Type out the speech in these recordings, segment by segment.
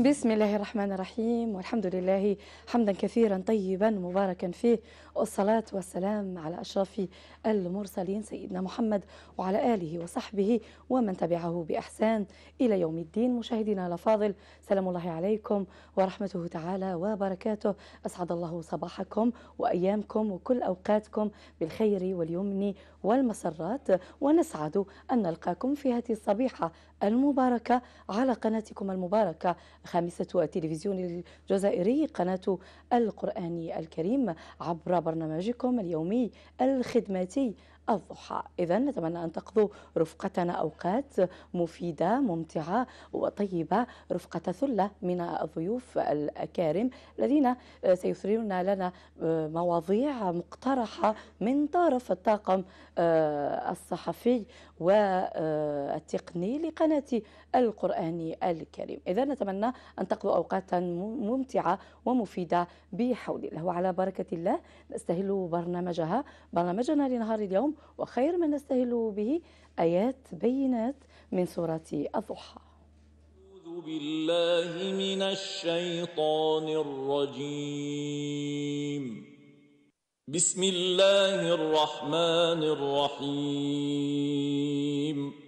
بسم الله الرحمن الرحيم والحمد لله حمدا كثيرا طيبا مباركا فيه والصلاة والسلام على أشرف المرسلين سيدنا محمد وعلى آله وصحبه ومن تبعه بإحسان إلى يوم الدين مشاهدينا الأفاضل سلام الله عليكم ورحمته تعالى وبركاته أسعد الله صباحكم وأيامكم وكل أوقاتكم بالخير واليمن والمسرات ونسعد أن نلقاكم في هذه الصبيحة المباركة على قناتكم المباركة خامسة التلفزيون الجزائري قناة القرآن الكريم عبر برنامجكم اليومي الخدماتي الضحى إذا نتمنى أن تقضوا رفقتنا أوقات مفيدة ممتعة وطيبة رفقة ثلة من الضيوف الأكارم الذين سيثرون لنا مواضيع مقترحة من طرف الطاقم آه، الصحفي والتقني لقناة القرآن الكريم إذا نتمنى أن تقضوا أوقاتا ممتعة ومفيدة بحول الله وعلى بركة الله نستهل برنامجها برنامجنا لنهار اليوم وخير ما نستهل به آيات بينات من سورة الضحى أعوذ بالله من الشيطان الرجيم بسم الله الرحمن الرحيم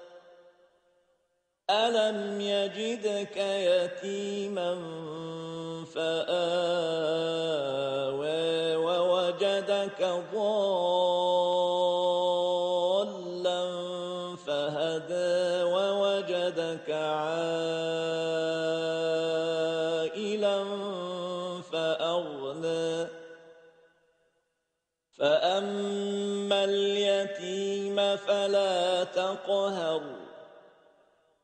ألم يجدك يتيما فآوى ووجدك ضالا فهدى ووجدك عائلا فأغنى فأما اليتيم فلا تقهر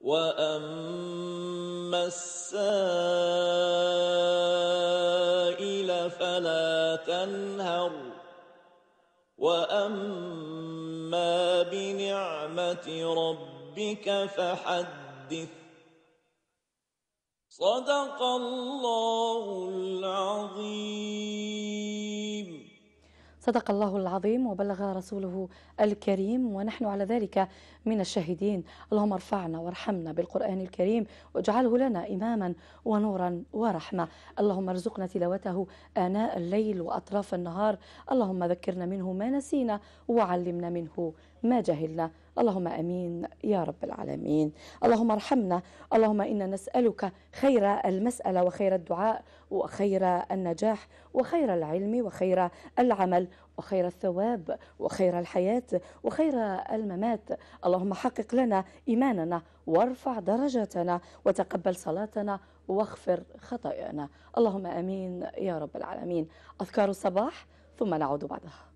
واما السائل فلا تنهر واما بنعمه ربك فحدث صدق الله العظيم صدق الله العظيم وبلغ رسوله الكريم ونحن على ذلك من الشاهدين اللهم ارفعنا وارحمنا بالقرآن الكريم واجعله لنا إماما ونورا ورحمة اللهم ارزقنا تلاوته آناء الليل وأطراف النهار اللهم ذكرنا منه ما نسينا وعلمنا منه ما جهلنا اللهم امين يا رب العالمين اللهم ارحمنا اللهم انا نسالك خير المساله وخير الدعاء وخير النجاح وخير العلم وخير العمل وخير الثواب وخير الحياه وخير الممات اللهم حقق لنا ايماننا وارفع درجتنا وتقبل صلاتنا واغفر خطايانا اللهم امين يا رب العالمين اذكار الصباح ثم نعود بعدها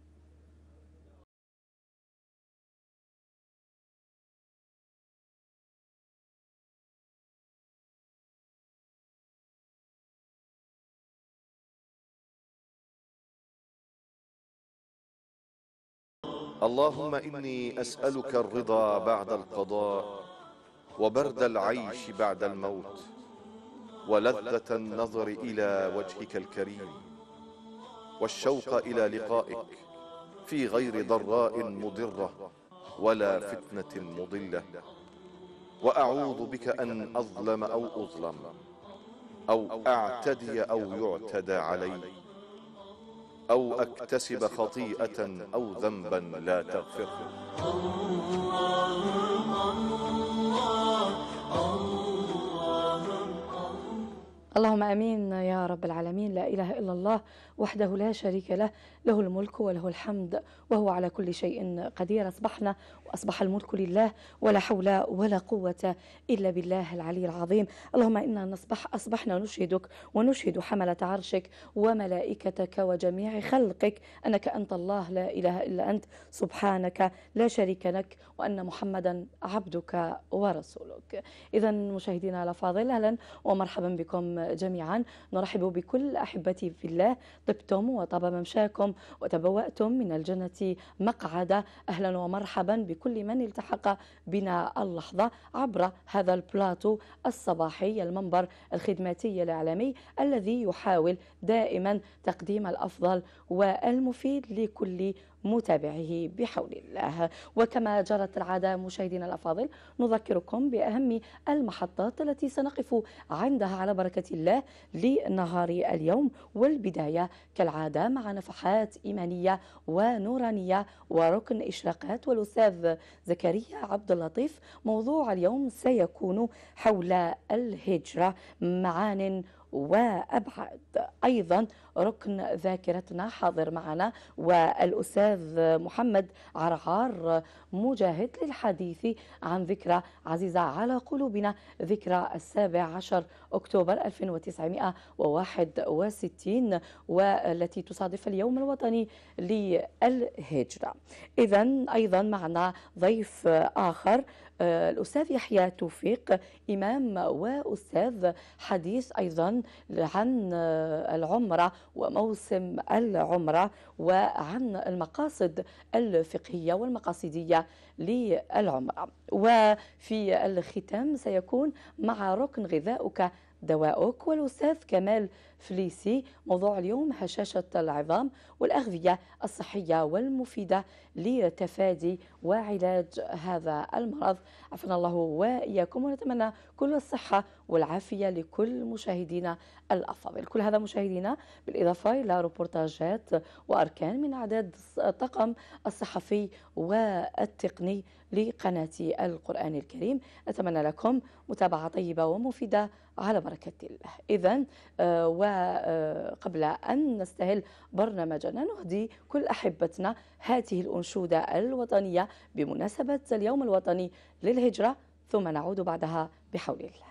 اللهم إني أسألك الرضا بعد القضاء وبرد العيش بعد الموت ولذة النظر إلى وجهك الكريم والشوق إلى لقائك في غير ضراء مضرة ولا فتنة مضلة وأعوذ بك أن أظلم أو أظلم أو أعتدي أو يعتدى علي أو أكتسب خطيئة أو ذنبا لا تغفره اللهم امين يا رب العالمين لا اله الا الله وحده لا شريك له له الملك وله الحمد وهو على كل شيء قدير اصبحنا واصبح الملك لله ولا حول ولا قوه الا بالله العلي العظيم اللهم انا نصبح اصبحنا نشهدك ونشهد حمله عرشك وملائكتك وجميع خلقك انك انت الله لا اله الا انت سبحانك لا شريك لك وان محمدا عبدك ورسولك اذا مشاهدينا الافاضل اهلا ومرحبا بكم جميعا نرحب بكل أحبتي في الله طبتم وطاب ممشاكم وتبوأتم من الجنة مقعدا أهلا ومرحبا بكل من التحق بنا اللحظة عبر هذا البلاتو الصباحي المنبر الخدماتي الإعلامي الذي يحاول دائما تقديم الأفضل والمفيد لكل متابعه بحول الله وكما جرت العادة مشاهدينا الأفاضل نذكركم بأهم المحطات التي سنقف عندها على بركة الله لنهار اليوم والبداية كالعادة مع نفحات إيمانية ونورانية وركن إشراقات والأستاذ زكريا عبد اللطيف موضوع اليوم سيكون حول الهجرة معان وأبعاد أيضا ركن ذاكرتنا حاضر معنا والأستاذ محمد عرعار مجاهد للحديث عن ذكرى عزيزة على قلوبنا ذكرى السابع عشر أكتوبر 1961 والتي تصادف اليوم الوطني للهجرة إذا أيضا معنا ضيف آخر الأستاذ يحيى توفيق إمام وأستاذ حديث أيضا عن العمرة وموسم العمرة وعن المقاصد الفقهية والمقاصدية للعمرة وفي الختام سيكون مع ركن غذاؤك دوائك والأستاذ كمال فليسي موضوع اليوم هشاشة العظام والأغذية الصحية والمفيدة لتفادي وعلاج هذا المرض عفنا الله وإياكم ونتمنى كل الصحة والعافية لكل مشاهدينا الأفاضل كل هذا مشاهدينا بالإضافة إلى روبورتاجات وأركان من أعداد الطاقم الصحفي والتقني لقناة القرآن الكريم أتمنى لكم متابعة طيبة ومفيدة على بركة الله إذا آه، وقبل آه، أن نستهل برنامجنا نهدي كل أحبتنا هذه الأنشودة الوطنية بمناسبة اليوم الوطني للهجرة ثم نعود بعدها بحول الله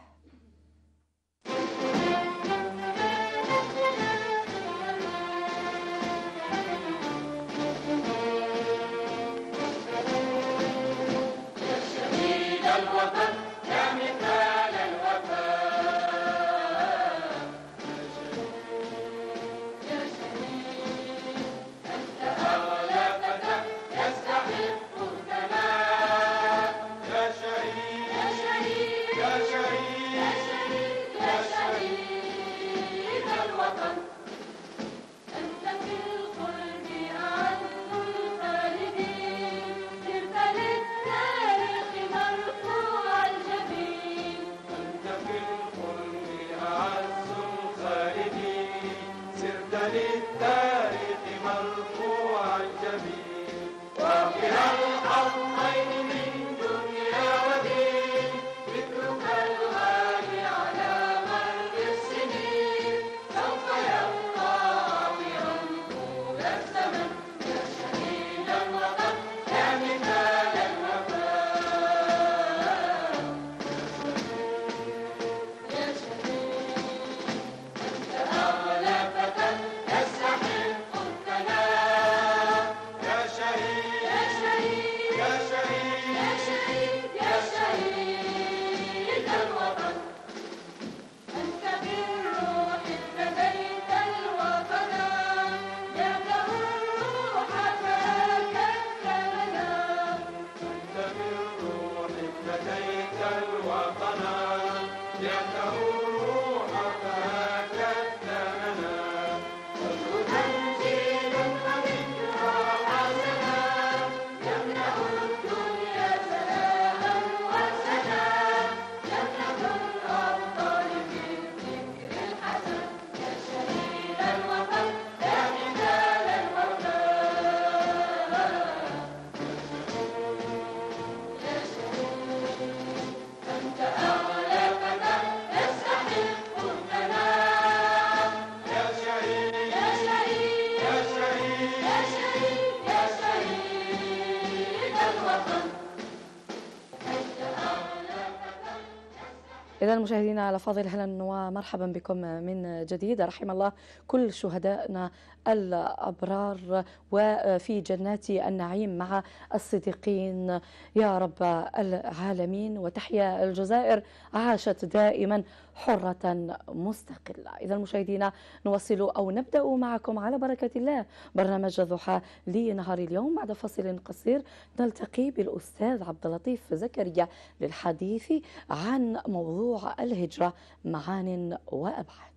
إذا المشاهدين على فاضل أهلا ومرحبا بكم من جديد رحم الله كل شهدائنا الأبرار وفي جنات النعيم مع الصديقين يا رب العالمين وتحيا الجزائر عاشت دائما حرة مستقلة إذا مشاهدينا نواصل أو نبدأ معكم على بركة الله برنامج الضحى لنهار اليوم بعد فصل قصير نلتقي بالأستاذ عبد اللطيف زكريا للحديث عن موضوع الهجرة معان وأبعاد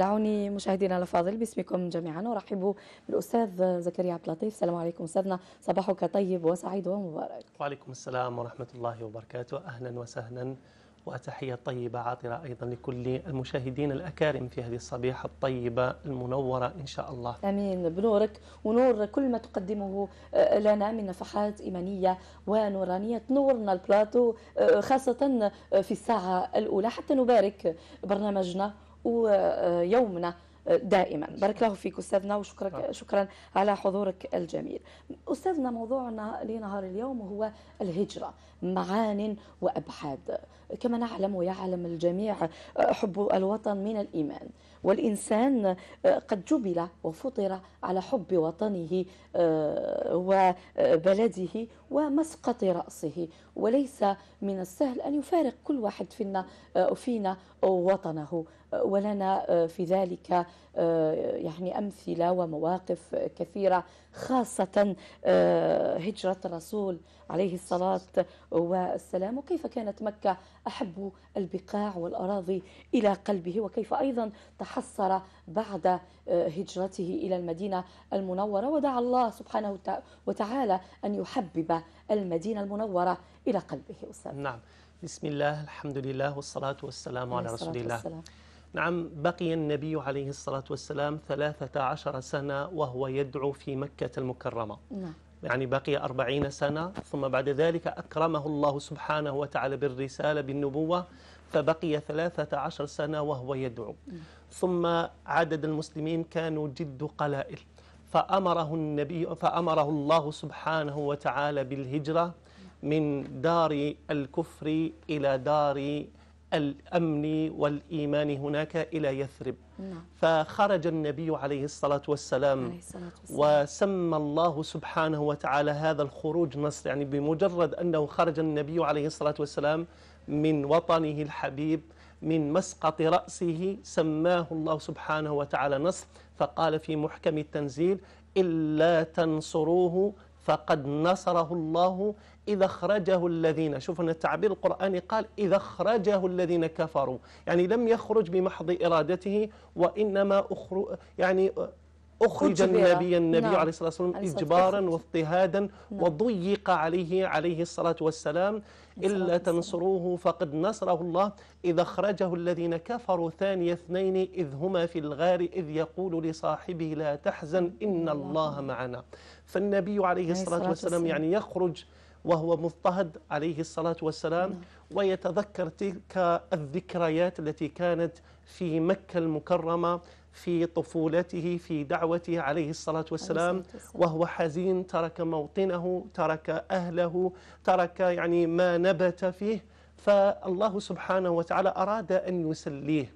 دعوني مشاهدينا الافاضل باسمكم جميعا ارحب بالاستاذ زكريا عبد اللطيف السلام عليكم استاذنا صباحك طيب وسعيد ومبارك وعليكم السلام ورحمه الله وبركاته اهلا وسهلا وتحية طيبة عاطرة أيضا لكل المشاهدين الأكارم في هذه الصبيحة الطيبة المنورة إن شاء الله أمين بنورك ونور كل ما تقدمه آه، لنا من نفحات إيمانية ونورانية تنورنا البلاتو آه، خاصة آه، في الساعة الأولى حتى نبارك برنامجنا ويومنا دائما بارك الله فيك استاذنا وشكرا نعم. شكرا على حضورك الجميل استاذنا موضوعنا لنهار اليوم هو الهجره معان وابعاد كما نعلم ويعلم الجميع حب الوطن من الايمان والإنسان قد جبل وفطر على حب وطنه آه، وبلده ومسقط رأسه وليس من السهل أن يفارق كل واحد فينا, فينا وطنه ولنا آه، في ذلك آه، يعني أمثلة ومواقف كثيرة خاصة آه، هجرة الرسول عليه الصلاة والسلام وكيف كانت مكة أحب البقاع والأراضي إلى قلبه وكيف أيضا تحصر بعد هجرته إلى المدينة المنورة ودعا الله سبحانه وتعالى أن يحبب المدينة المنورة إلى قلبه أستاذ نعم بسم الله الحمد لله والصلاة والسلام على رسول الله والسلام. نعم بقي النبي عليه الصلاة والسلام ثلاثة عشر سنة وهو يدعو في مكة المكرمة نعم. يعني بقي أربعين سنة ثم بعد ذلك أكرمه الله سبحانه وتعالى بالرسالة بالنبوة فبقي ثلاثة عشر سنة وهو يدعو نعم. ثم عدد المسلمين كانوا جد قلائل فأمره النبي فأمره الله سبحانه وتعالى بالهجرة من دار الكفر إلى دار الأمن والإيمان هناك إلى يثرب نعم. فخرج النبي عليه الصلاة والسلام, عليه الصلاة والسلام وسمى الله سبحانه وتعالى هذا الخروج نصر يعني بمجرد أنه خرج النبي عليه الصلاة والسلام من وطنه الحبيب من مسقط رأسه سماه الله سبحانه وتعالى نصر فقال في محكم التنزيل إلا تنصروه فقد نصره الله إذا خرجه الذين شوف أن التعبير القرآني قال إذا خرجه الذين كفروا يعني لم يخرج بمحض إرادته وإنما أخرج يعني أخرج النبي النبي نعم. عليه الصلاة والسلام إجبارا واضطهادا نعم. وضيق عليه عليه الصلاة والسلام إلا تنصروه فقد نصره الله إذا أخرجه الذين كفروا ثاني اثنين إذ هما في الغار إذ يقول لصاحبه لا تحزن إن الله معنا فالنبي عليه الصلاة والسلام يعني يخرج وهو مضطهد عليه الصلاة والسلام نعم. ويتذكر تلك الذكريات التي كانت في مكة المكرمة في طفولته في دعوته عليه الصلاة والسلام وهو حزين ترك موطنه ترك أهله ترك يعني ما نبت فيه فالله سبحانه وتعالى أراد أن يسليه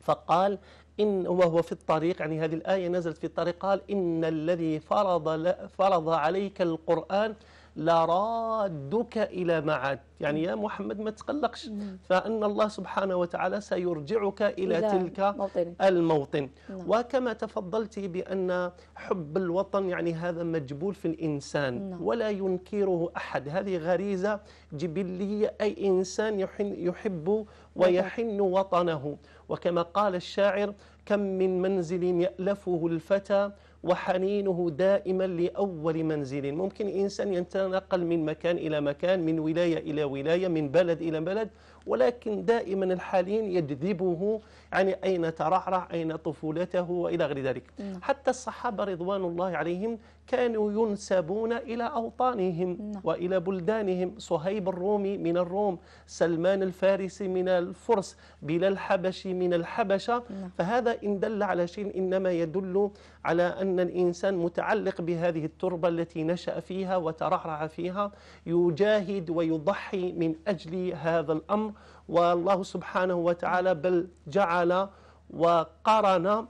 فقال إن وهو في الطريق يعني هذه الآية نزلت في الطريق قال إن الذي فرض, فرض عليك القرآن لرادك إلى معاد يعني يا محمد ما تقلقش فإن الله سبحانه وتعالى سيرجعك إلى تلك موطن. الموطن نعم. وكما تفضلت بأن حب الوطن يعني هذا مجبول في الإنسان نعم. ولا ينكره أحد هذه غريزة جبلية أي إنسان يحب ويحن وطنه وكما قال الشاعر كم من منزل يألفه الفتى وحنينه دائما لأول منزل ممكن إنسان يتنقل من مكان إلى مكان من ولاية إلى ولاية من بلد إلى بلد ولكن دائما الحالين يجذبه يعني أين ترعرع أين طفولته وإلى غير ذلك مم. حتى الصحابة رضوان الله عليهم كانوا ينسبون إلى أوطانهم مم. نعم. وإلى بلدانهم صهيب الرومي من الروم سلمان الفارسي من الفرس بلال الحبشي من الحبشة مم. نعم. فهذا إن دل على شيء إنما يدل على أن الإنسان متعلق بهذه التربة التي نشأ فيها وترعرع فيها يجاهد ويضحي من أجل هذا الأمر والله سبحانه وتعالى بل جعل وقرن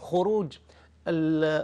خروج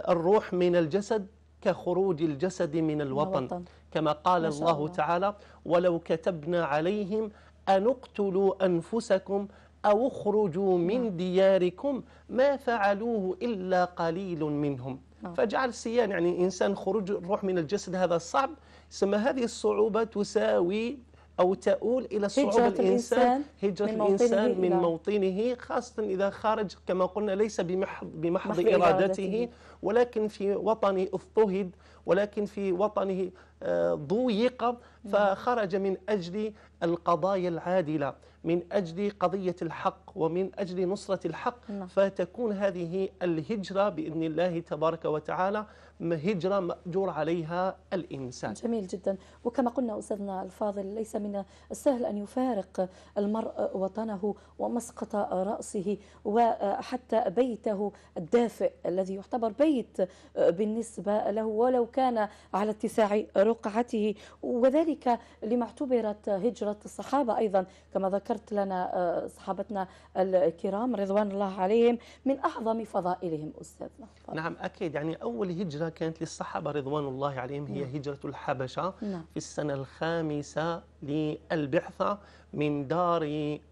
الروح من الجسد كخروج الجسد من الوطن, الوطن. كما قال الله, تعالى ولو كتبنا عليهم أن اقتلوا أنفسكم أو اخرجوا من نعم. دياركم ما فعلوه إلا قليل منهم نعم. فجعل سيان يعني إنسان خروج الروح من الجسد هذا صعب سما هذه الصعوبة تساوي أو تؤول إلى صعوبة الإنسان هجرة من الإنسان من موطنه خاصة إذا خارج كما قلنا ليس بمحض, بمحض إرادته, إرادته ولكن في وطنه اضطهد ولكن في وطنه آه، ضيق نعم. فخرج من أجل القضايا العادلة من أجل قضية الحق ومن أجل نصرة الحق نعم. فتكون هذه الهجرة بإذن الله تبارك وتعالى هجرة مأجور عليها الإنسان جميل جدا وكما قلنا أستاذنا الفاضل ليس من السهل أن يفارق المرء وطنه ومسقط رأسه وحتى بيته الدافئ الذي يعتبر بيت بالنسبة له ولو كان على اتساع رقعته وذلك لما اعتبرت هجرة الصحابة أيضا كما ذكرت لنا آه، صحابتنا الكرام رضوان الله عليهم من أعظم فضائلهم أستاذنا نعم أكيد يعني أول هجرة الهجرة كانت للصحابة رضوان الله عليهم هي نعم. هجرة الحبشة نعم. في السنة الخامسة للبعثة من دار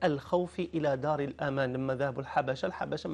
الخوف إلى دار الأمان لما ذهبوا الحبشة الحبشة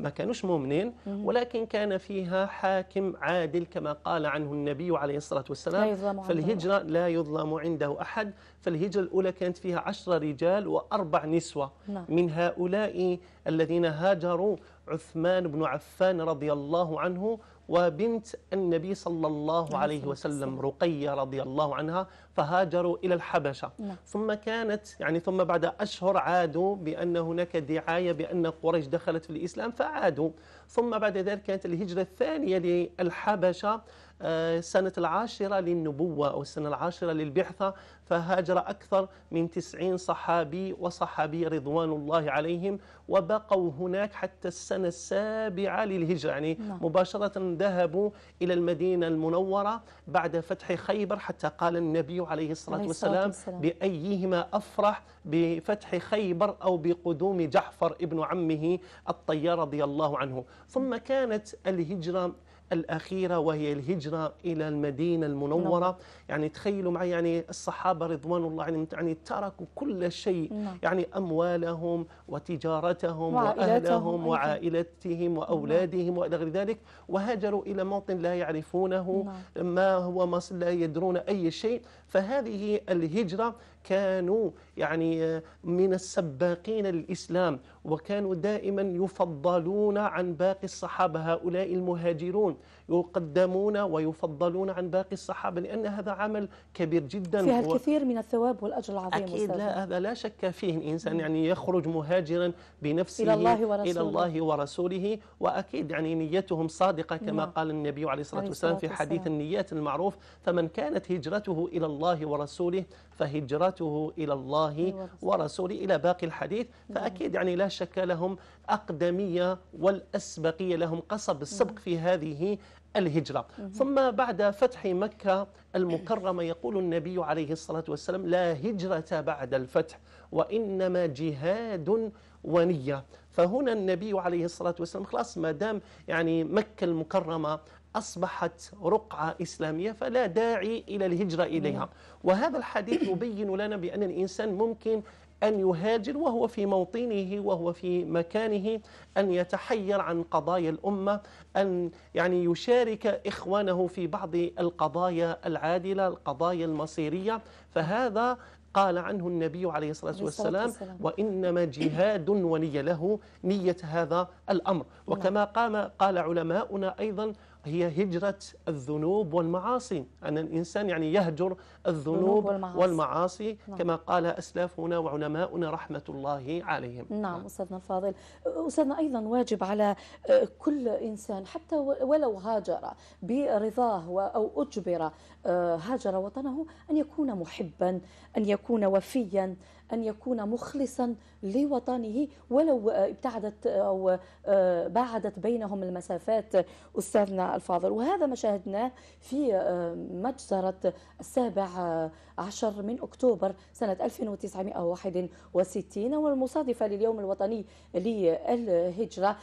ما, كانوش مؤمنين ولكن كان فيها حاكم عادل كما قال عنه النبي عليه الصلاة والسلام لا فالهجرة لا يظلم عنده أحد فالهجرة الأولى كانت فيها عشر رجال وأربع نسوة نعم. من هؤلاء الذين هاجروا عثمان بن عفان رضي الله عنه وبنت النبي صلى الله عليه وسلم رقية رضي الله عنها فهاجروا إلى الحبشة نعم. ثم كانت يعني ثم بعد أشهر عادوا بأن هناك دعاية بأن قريش دخلت في الإسلام فعادوا ثم بعد ذلك كانت الهجرة الثانية للحبشة آه، سنة العاشرة للنبوة أو السنة العاشرة للبعثة فهاجر أكثر من تسعين صحابي وصحابي رضوان الله عليهم وبقوا هناك حتى السنة السابعة للهجرة يعني نعم. مباشرة ذهبوا إلى المدينة المنورة بعد فتح خيبر حتى قال النبي عليه الصلاة والسلام بأيهما أفرح بفتح خيبر أو بقدوم جعفر ابن عمه الطيار رضي الله عنه ثم كانت الهجرة الأخيرة وهي الهجرة إلى المدينة المنورة نعم. يعني تخيلوا معي يعني الصحابة رضوان الله عليهم يعني تركوا كل شيء نعم. يعني أموالهم وتجارتهم وأهلهم وعائلتهم نعم. وأولادهم نعم. وإلى غير ذلك وهاجروا إلى موطن لا يعرفونه نعم. ما هو ما لا يدرون أي شيء فهذه الهجرة كانوا يعني آه، من السباقين للإسلام وكانوا دائما يفضلون عن باقي الصحابة هؤلاء المهاجرون يقدمون ويفضلون عن باقي الصحابة لأن هذا عمل كبير جدا فيها الكثير من الثواب والأجر العظيم أكيد لا هذا لا شك فيه الإنسان يعني يخرج مهاجرا بنفسه إلى الله ورسوله, إلى الله ورسوله وأكيد يعني نيتهم صادقة كما نعم. قال النبي عليه الصلاة والسلام في حديث النيات المعروف فمن كانت هجرته إلى الله ورسوله فهجرته إلى الله ورسوله إلى باقي الحديث نعم. فأكيد يعني لا شك لهم أقدمية والأسبقية لهم قصب السبق نعم. في هذه الهجرة ثم بعد فتح مكة المكرمة يقول النبي عليه الصلاة والسلام لا هجرة بعد الفتح وإنما جهاد ونية فهنا النبي عليه الصلاة والسلام خلاص ما دام يعني مكة المكرمة أصبحت رقعة إسلامية فلا داعي إلى الهجرة إليها وهذا الحديث يبين لنا بأن الإنسان ممكن أن يهاجر وهو في موطنه وهو في مكانه أن يتحير عن قضايا الأمة أن يعني يشارك إخوانه في بعض القضايا العادلة القضايا المصيرية فهذا قال عنه النبي عليه الصلاة والسلام والسلام. وإنما جهاد ولي له نية هذا الأمر نعم. وكما قام قال علماؤنا أيضا هي هجرة الذنوب والمعاصي أن الإنسان يعني يهجر الذنوب والمعاصي, والمعاصي نعم. كما قال أسلافنا وعلماؤنا رحمة الله عليهم نعم, نعم. أستاذنا الفاضل أستاذنا أيضا واجب على آه، كل إنسان حتى ولو هاجر برضاه أو أجبر آه، هاجر وطنه أن يكون محبا أن يكون وفيا أن يكون مخلصا لوطنه ولو ابتعدت أو آه، باعدت بينهم المسافات أستاذنا الفاضل وهذا ما شاهدناه في آه، مجزرة السابع آه، عشر من أكتوبر سنة 1961 والمصادفة لليوم الوطني للهجرة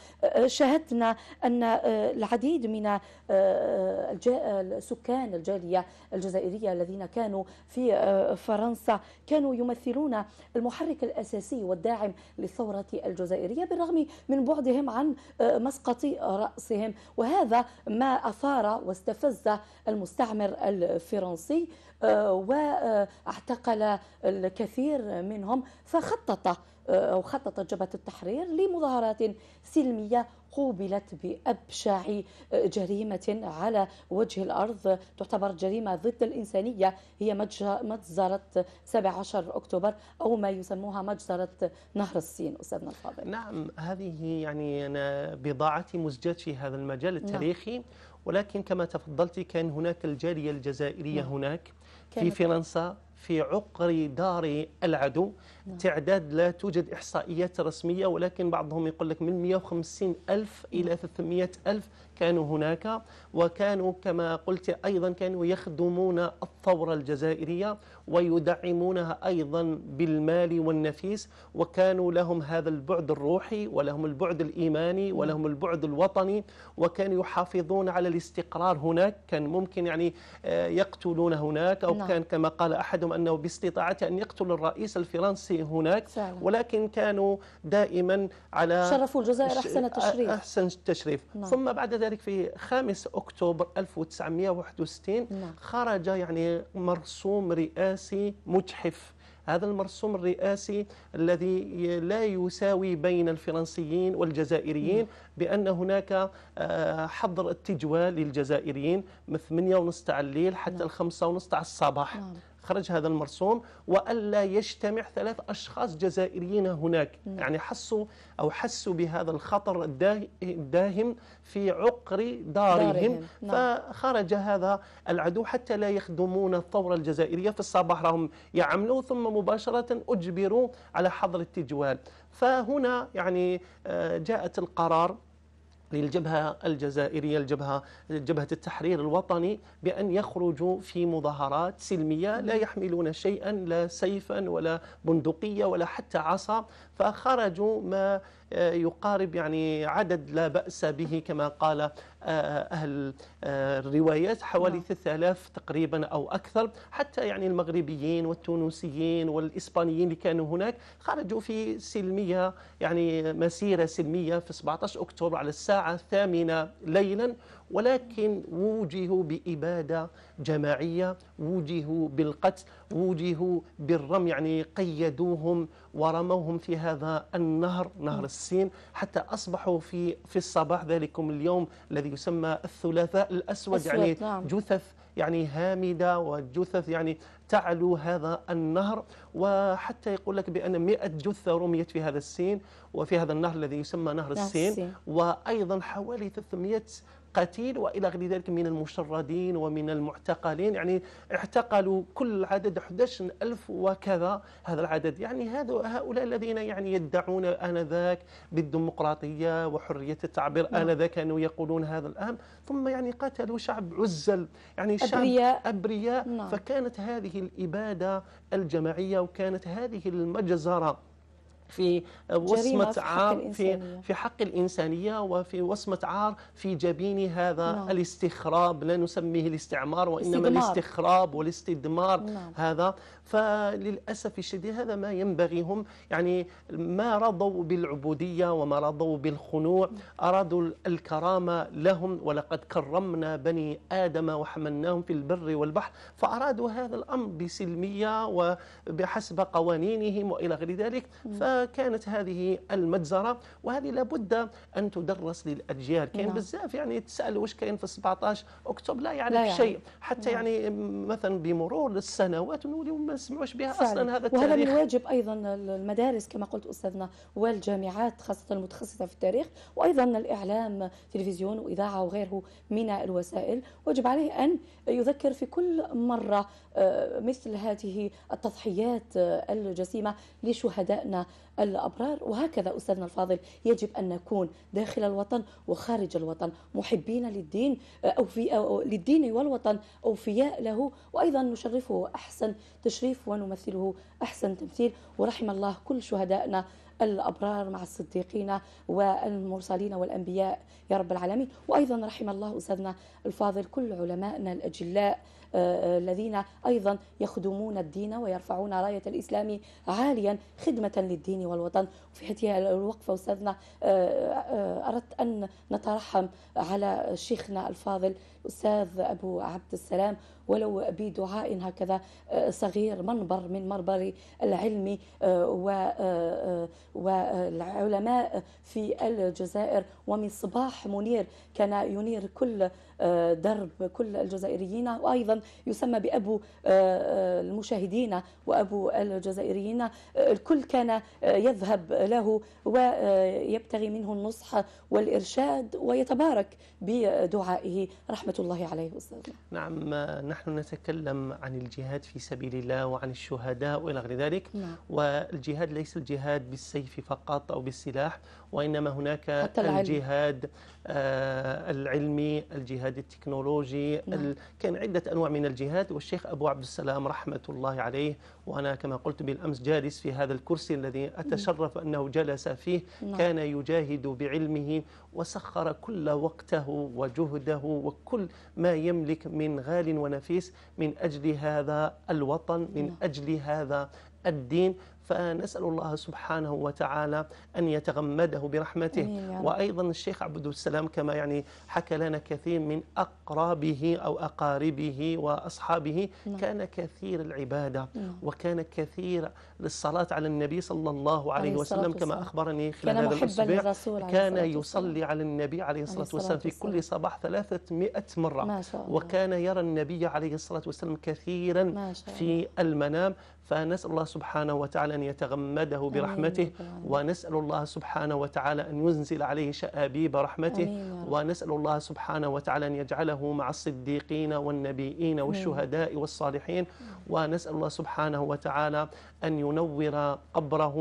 شاهدنا أن العديد من السكان الجالية الجزائرية الذين كانوا في فرنسا كانوا يمثلون المحرك الأساسي والد الداعم للثورة الجزائرية بالرغم من بعدهم عن آه، مسقط رأسهم وهذا ما أثار واستفز المستعمر الفرنسي آه، واعتقل الكثير منهم فخطط آه، أو خططت جبهة التحرير لمظاهرات سلمية قوبلت بأبشع جريمة على وجه الأرض تعتبر جريمة ضد الإنسانية هي مجزرة 17 أكتوبر أو ما يسموها مجزرة نهر الصين أستاذنا الفاضل نعم هذه يعني أنا بضاعتي مزجتي هذا المجال نعم. التاريخي نعم. ولكن كما تفضلت كان هناك الجالية الجزائرية نعم. هناك في فرنسا في عقر دار العدو نعم. تعداد لا توجد إحصائيات رسمية ولكن بعضهم يقول لك من 150 ألف إلى 300 ألف كانوا هناك وكانوا كما قلت أيضا كانوا يخدمون الثورة الجزائرية ويدعمونها أيضا بالمال والنفيس وكانوا لهم هذا البعد الروحي ولهم البعد الإيماني نعم. ولهم البعد الوطني وكانوا يحافظون على الاستقرار هناك كان ممكن يعني آه، يقتلون هناك أو نعم. كان كما قال أحدهم أنه باستطاعته أن يقتل الرئيس الفرنسي هناك فعلا. ولكن كانوا دائما على شرفوا الجزائر أحسن التشريف أحسن التشريف نعم. ثم بعد ذلك في 5 أكتوبر 1961 نعم. خرج يعني مرسوم رئاسي مجحف هذا المرسوم الرئاسي الذي لا يساوي بين الفرنسيين والجزائريين نعم. بأن هناك آه، حظر التجوال للجزائريين من 8 نعم. ونص تاع الليل حتى 5 ونص تاع الصباح نعم. خرج هذا المرسوم وألا يجتمع ثلاث أشخاص جزائريين هناك يعني حسوا أو حسوا بهذا الخطر الداهم في عقر دارهم, دارهم. نعم. فخرج هذا العدو حتى لا يخدمون الثورة الجزائرية في الصباح راهم يعملوا ثم مباشرة أجبروا على حظر التجوال فهنا يعني آه، جاءت القرار للجبهة الجزائرية الجبهة جبهة التحرير الوطني بأن يخرجوا في مظاهرات سلمية لا يحملون شيئا لا سيفا ولا بندقية ولا حتى عصا فخرجوا ما آه، يقارب يعني عدد لا بأس به كما قال آه، أهل آه، الروايات حوالي 3000 نعم. تقريبا أو أكثر حتى يعني المغربيين والتونسيين والإسبانيين اللي كانوا هناك خرجوا في سلمية يعني مسيرة سلمية في 17 أكتوبر على الساعة الثامنة ليلا ولكن وجهوا بإبادة جماعية وجهوا بالقتل وجهوا بالرمي يعني قيدوهم ورموهم في هذا النهر نهر السين حتى أصبحوا في في الصباح ذلكم اليوم الذي يسمى الثلاثاء الأسود يعني نعم. جثث يعني هامدة وجثث يعني تعلو هذا النهر وحتى يقول لك بأن 100 جثة رميت في هذا السين وفي هذا النهر الذي يسمى نهر السين وأيضا حوالي 300 القتيل وإلى غير ذلك من المشردين ومن المعتقلين يعني اعتقلوا كل عدد 11 ألف وكذا هذا العدد يعني هذا هؤلاء الذين يعني يدعون آنذاك بالديمقراطية وحرية التعبير نعم. آنذاك كانوا يقولون هذا الآن ثم يعني قتلوا شعب عزل يعني شعب أبرياء, أبرياء نعم. فكانت هذه الإبادة الجماعية وكانت هذه المجزرة في وصمة عار في في حق الإنسانية وفي وصمة عار في جبين هذا نعم. الاستخراب لا نسميه الاستعمار وإنما استدمار. الاستخراب والاستدمار نعم. هذا فللأسف الشديد هذا ما ينبغي هم يعني ما رضوا بالعبودية وما رضوا بالخنوع أرادوا الكرامة لهم ولقد كرمنا بني آدم وحملناهم في البر والبحر فأرادوا هذا الأمر بسلمية وبحسب قوانينهم وإلى غير ذلك فكانت هذه المجزرة وهذه لابد أن تدرس للأجيال كان نعم. بزاف يعني تسأل واش كاين في 17 أكتوبر لا يعني شيء يعني. حتى نعم. يعني مثلا بمرور السنوات نقول نسمعوش بها فعلا. اصلا هذا التاريخ وهذا من واجب ايضا المدارس كما قلت استاذنا والجامعات خاصه المتخصصه في التاريخ وايضا الاعلام تلفزيون واذاعه وغيره من الوسائل وجب عليه ان يذكر في كل مره مثل هذه التضحيات آه، الجسيمة لشهدائنا الأبرار وهكذا أستاذنا الفاضل يجب أن نكون داخل الوطن وخارج الوطن محبين للدين آه، أو في آه، أو للدين والوطن أوفياء له وأيضا نشرفه أحسن تشريف ونمثله أحسن تمثيل ورحم الله كل شهدائنا الأبرار مع الصديقين والمرسلين والأنبياء يا رب العالمين وأيضا رحم الله أستاذنا الفاضل كل علمائنا الأجلاء آه، آه، الذين أيضا يخدمون الدين ويرفعون راية الإسلام عاليا خدمة للدين والوطن في هذه الوقفة أستاذنا آه، أردت أن نترحم على شيخنا الفاضل الأستاذ أبو عبد السلام ولو بدعاء هكذا آه، صغير منبر من مربر العلم آه، آه، والعلماء في الجزائر ومصباح منير كان ينير كل آه، درب كل الجزائريين وأيضا يسمى بأبو آه، آه، المشاهدين وأبو الجزائريين الكل كان يذهب له ويبتغي منه النصح والإرشاد ويتبارك بدعائه رحمة الله عليه وسلم نعم نحن نتكلم عن الجهاد في سبيل الله وعن الشهداء وإلى غير ذلك نعم. والجهاد ليس الجهاد بالسيف فقط أو بالسلاح وإنما هناك الجهاد آه، العلمي الجهاد التكنولوجي نعم. كان عدة أنواع من الجهاد والشيخ أبو عبد السلام رحمة الله عليه وأنا كما قلت بالأمس جالس في هذا الكرسي الذي نعم. أتشرف أنه جلس فيه نعم. كان يجاهد بعلمه وسخر كل وقته وجهده وكل ما يملك من غال ونفيس من أجل هذا الوطن من نعم. أجل هذا الدين فنسأل الله سبحانه وتعالى أن يتغمده برحمته وأيضا الشيخ عبد السلام كما يعني حكى لنا كثير من أقربه أو أقاربه وأصحابه نعم. كان كثير العبادة نعم. وكان كثير للصلاة على النبي صلى الله عليه وسلم كما أخبرني خلال هذا الأسبوع كان يصلي على النبي عليه الصلاة والسلام في كل صباح 300 مرة وكان يرى النبي عليه الصلاة والسلام كثيرا في المنام فنسأل الله سبحانه وتعالى أن يتغمده برحمته ونسأل الله سبحانه وتعالى أن ينزل عليه شآبيب رحمته ونسأل الله سبحانه وتعالى أن يجعله مع الصديقين والنبيين والشهداء والصالحين ونسأل الله سبحانه وتعالى أن ينور قبره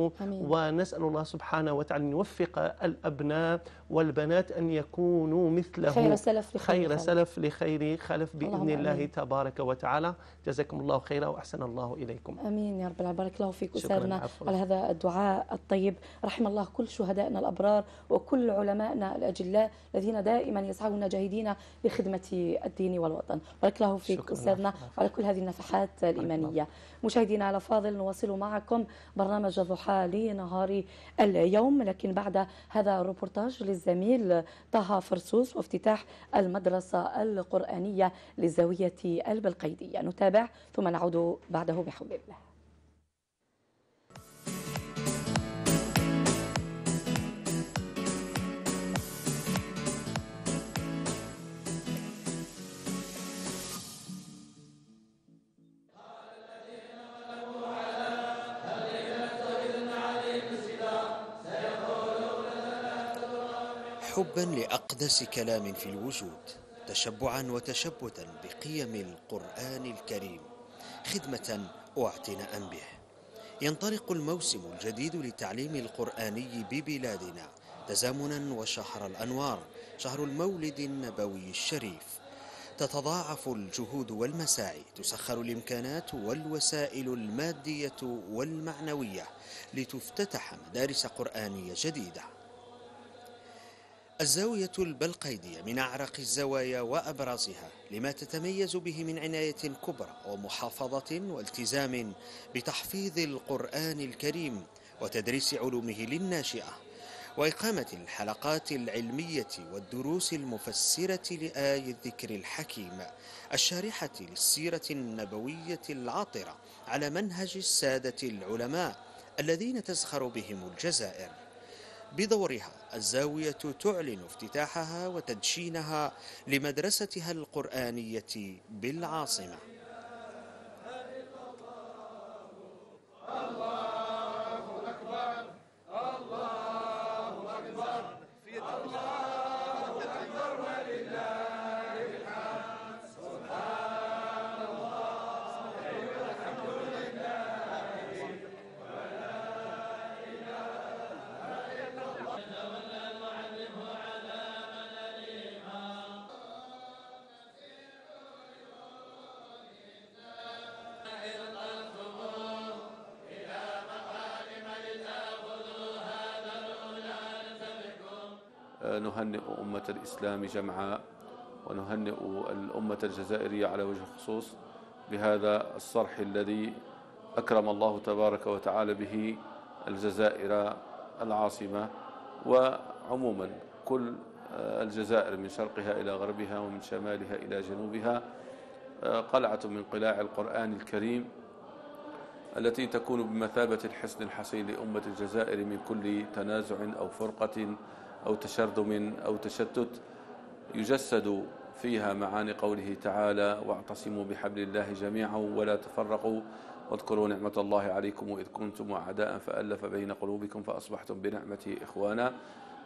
ونسأل الله سبحانه وتعالى أن يوفق الأبناء والبنات أن يكونوا مثله خير سلف لخير, خير سلف لخير خلف بإذن الله أمين. تبارك وتعالى جزاكم الله خيرا وأحسن الله إليكم أمين يا رب العالمين بارك الله فيك أسرنا على هذا الدعاء الطيب رحم الله كل شهدائنا الأبرار وكل علمائنا الأجلاء الذين دائما يسعون جاهدين لخدمة الدين والوطن بارك الله فيك أسرنا وعلى كل هذه النفحات الإيمانية مشاهدينا على فاضل نواصل معكم برنامج الضحى لنهار اليوم لكن بعد هذا الروبورتاج الزميل طه فرسوس وافتتاح المدرسة القرآنية للزاوية البلقيدية نتابع ثم نعود بعده بحول الله حبا لأقدس كلام في الوجود تشبعا وتشبتا بقيم القرآن الكريم خدمة واعتناء به ينطلق الموسم الجديد للتعليم القرآني ببلادنا تزامنا وشهر الأنوار شهر المولد النبوي الشريف تتضاعف الجهود والمساعي تسخر الإمكانات والوسائل المادية والمعنوية لتفتتح مدارس قرآنية جديدة الزاوية البلقيدية من أعرق الزوايا وأبرزها لما تتميز به من عناية كبرى ومحافظة والتزام بتحفيظ القرآن الكريم وتدريس علومه للناشئة وإقامة الحلقات العلمية والدروس المفسرة لآي الذكر الحكيم الشارحة للسيرة النبوية العاطرة على منهج السادة العلماء الذين تزخر بهم الجزائر بدورها الزاوية تعلن افتتاحها وتدشينها لمدرستها القرآنية بالعاصمة نهنئ أمة الإسلام جمعاء ونهنئ الأمة الجزائرية على وجه الخصوص بهذا الصرح الذي أكرم الله تبارك وتعالى به الجزائر العاصمة وعموما كل الجزائر من شرقها إلى غربها ومن شمالها إلى جنوبها قلعة من قلاع القرآن الكريم التي تكون بمثابة الحصن الحصين لأمة الجزائر من كل تنازع أو فرقة أو تشرذم أو تشتت يجسد فيها معاني قوله تعالى واعتصموا بحبل الله جميعا ولا تفرقوا واذكروا نعمة الله عليكم إذ كنتم أعداء فألف بين قلوبكم فأصبحتم بنعمته إخوانا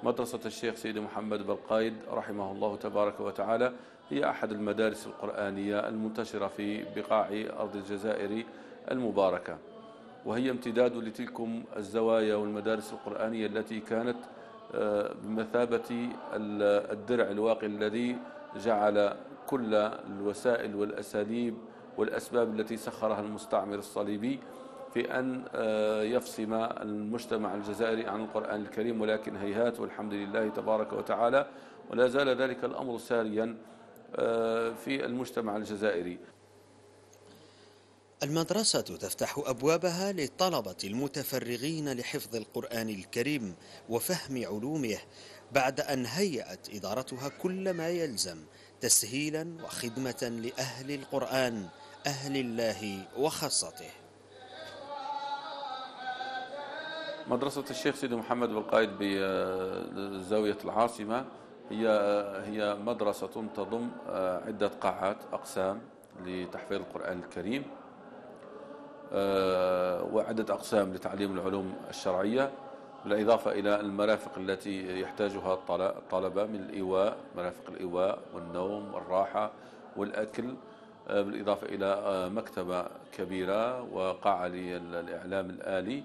مدرسة الشيخ سيدي محمد بالقايد رحمه الله تبارك وتعالى هي أحد المدارس القرآنية المنتشرة في بقاع أرض الجزائر المباركة وهي امتداد لتلكم الزوايا والمدارس القرآنية التي كانت بمثابة الدرع الواقي الذي جعل كل الوسائل والأساليب والأسباب التي سخرها المستعمر الصليبي في أن آه، يفصم المجتمع الجزائري عن القرآن الكريم ولكن هيهات والحمد لله تبارك وتعالى ولا زال ذلك الأمر ساريا آه، في المجتمع الجزائري المدرسة تفتح أبوابها للطلبة المتفرغين لحفظ القرآن الكريم وفهم علومه بعد أن هيأت إدارتها كل ما يلزم تسهيلا وخدمة لأهل القرآن أهل الله وخاصته مدرسة الشيخ سيدي محمد بالقائد بزاوية العاصمة هي هي مدرسة تضم عدة قاعات أقسام لتحفيظ القرآن الكريم آه، وعدة أقسام لتعليم العلوم الشرعية بالإضافة إلى المرافق التي يحتاجها الطلبة من الإيواء مرافق الإيواء والنوم والراحة والأكل آه، بالإضافة إلى آه، مكتبة كبيرة وقاعة للإعلام الآلي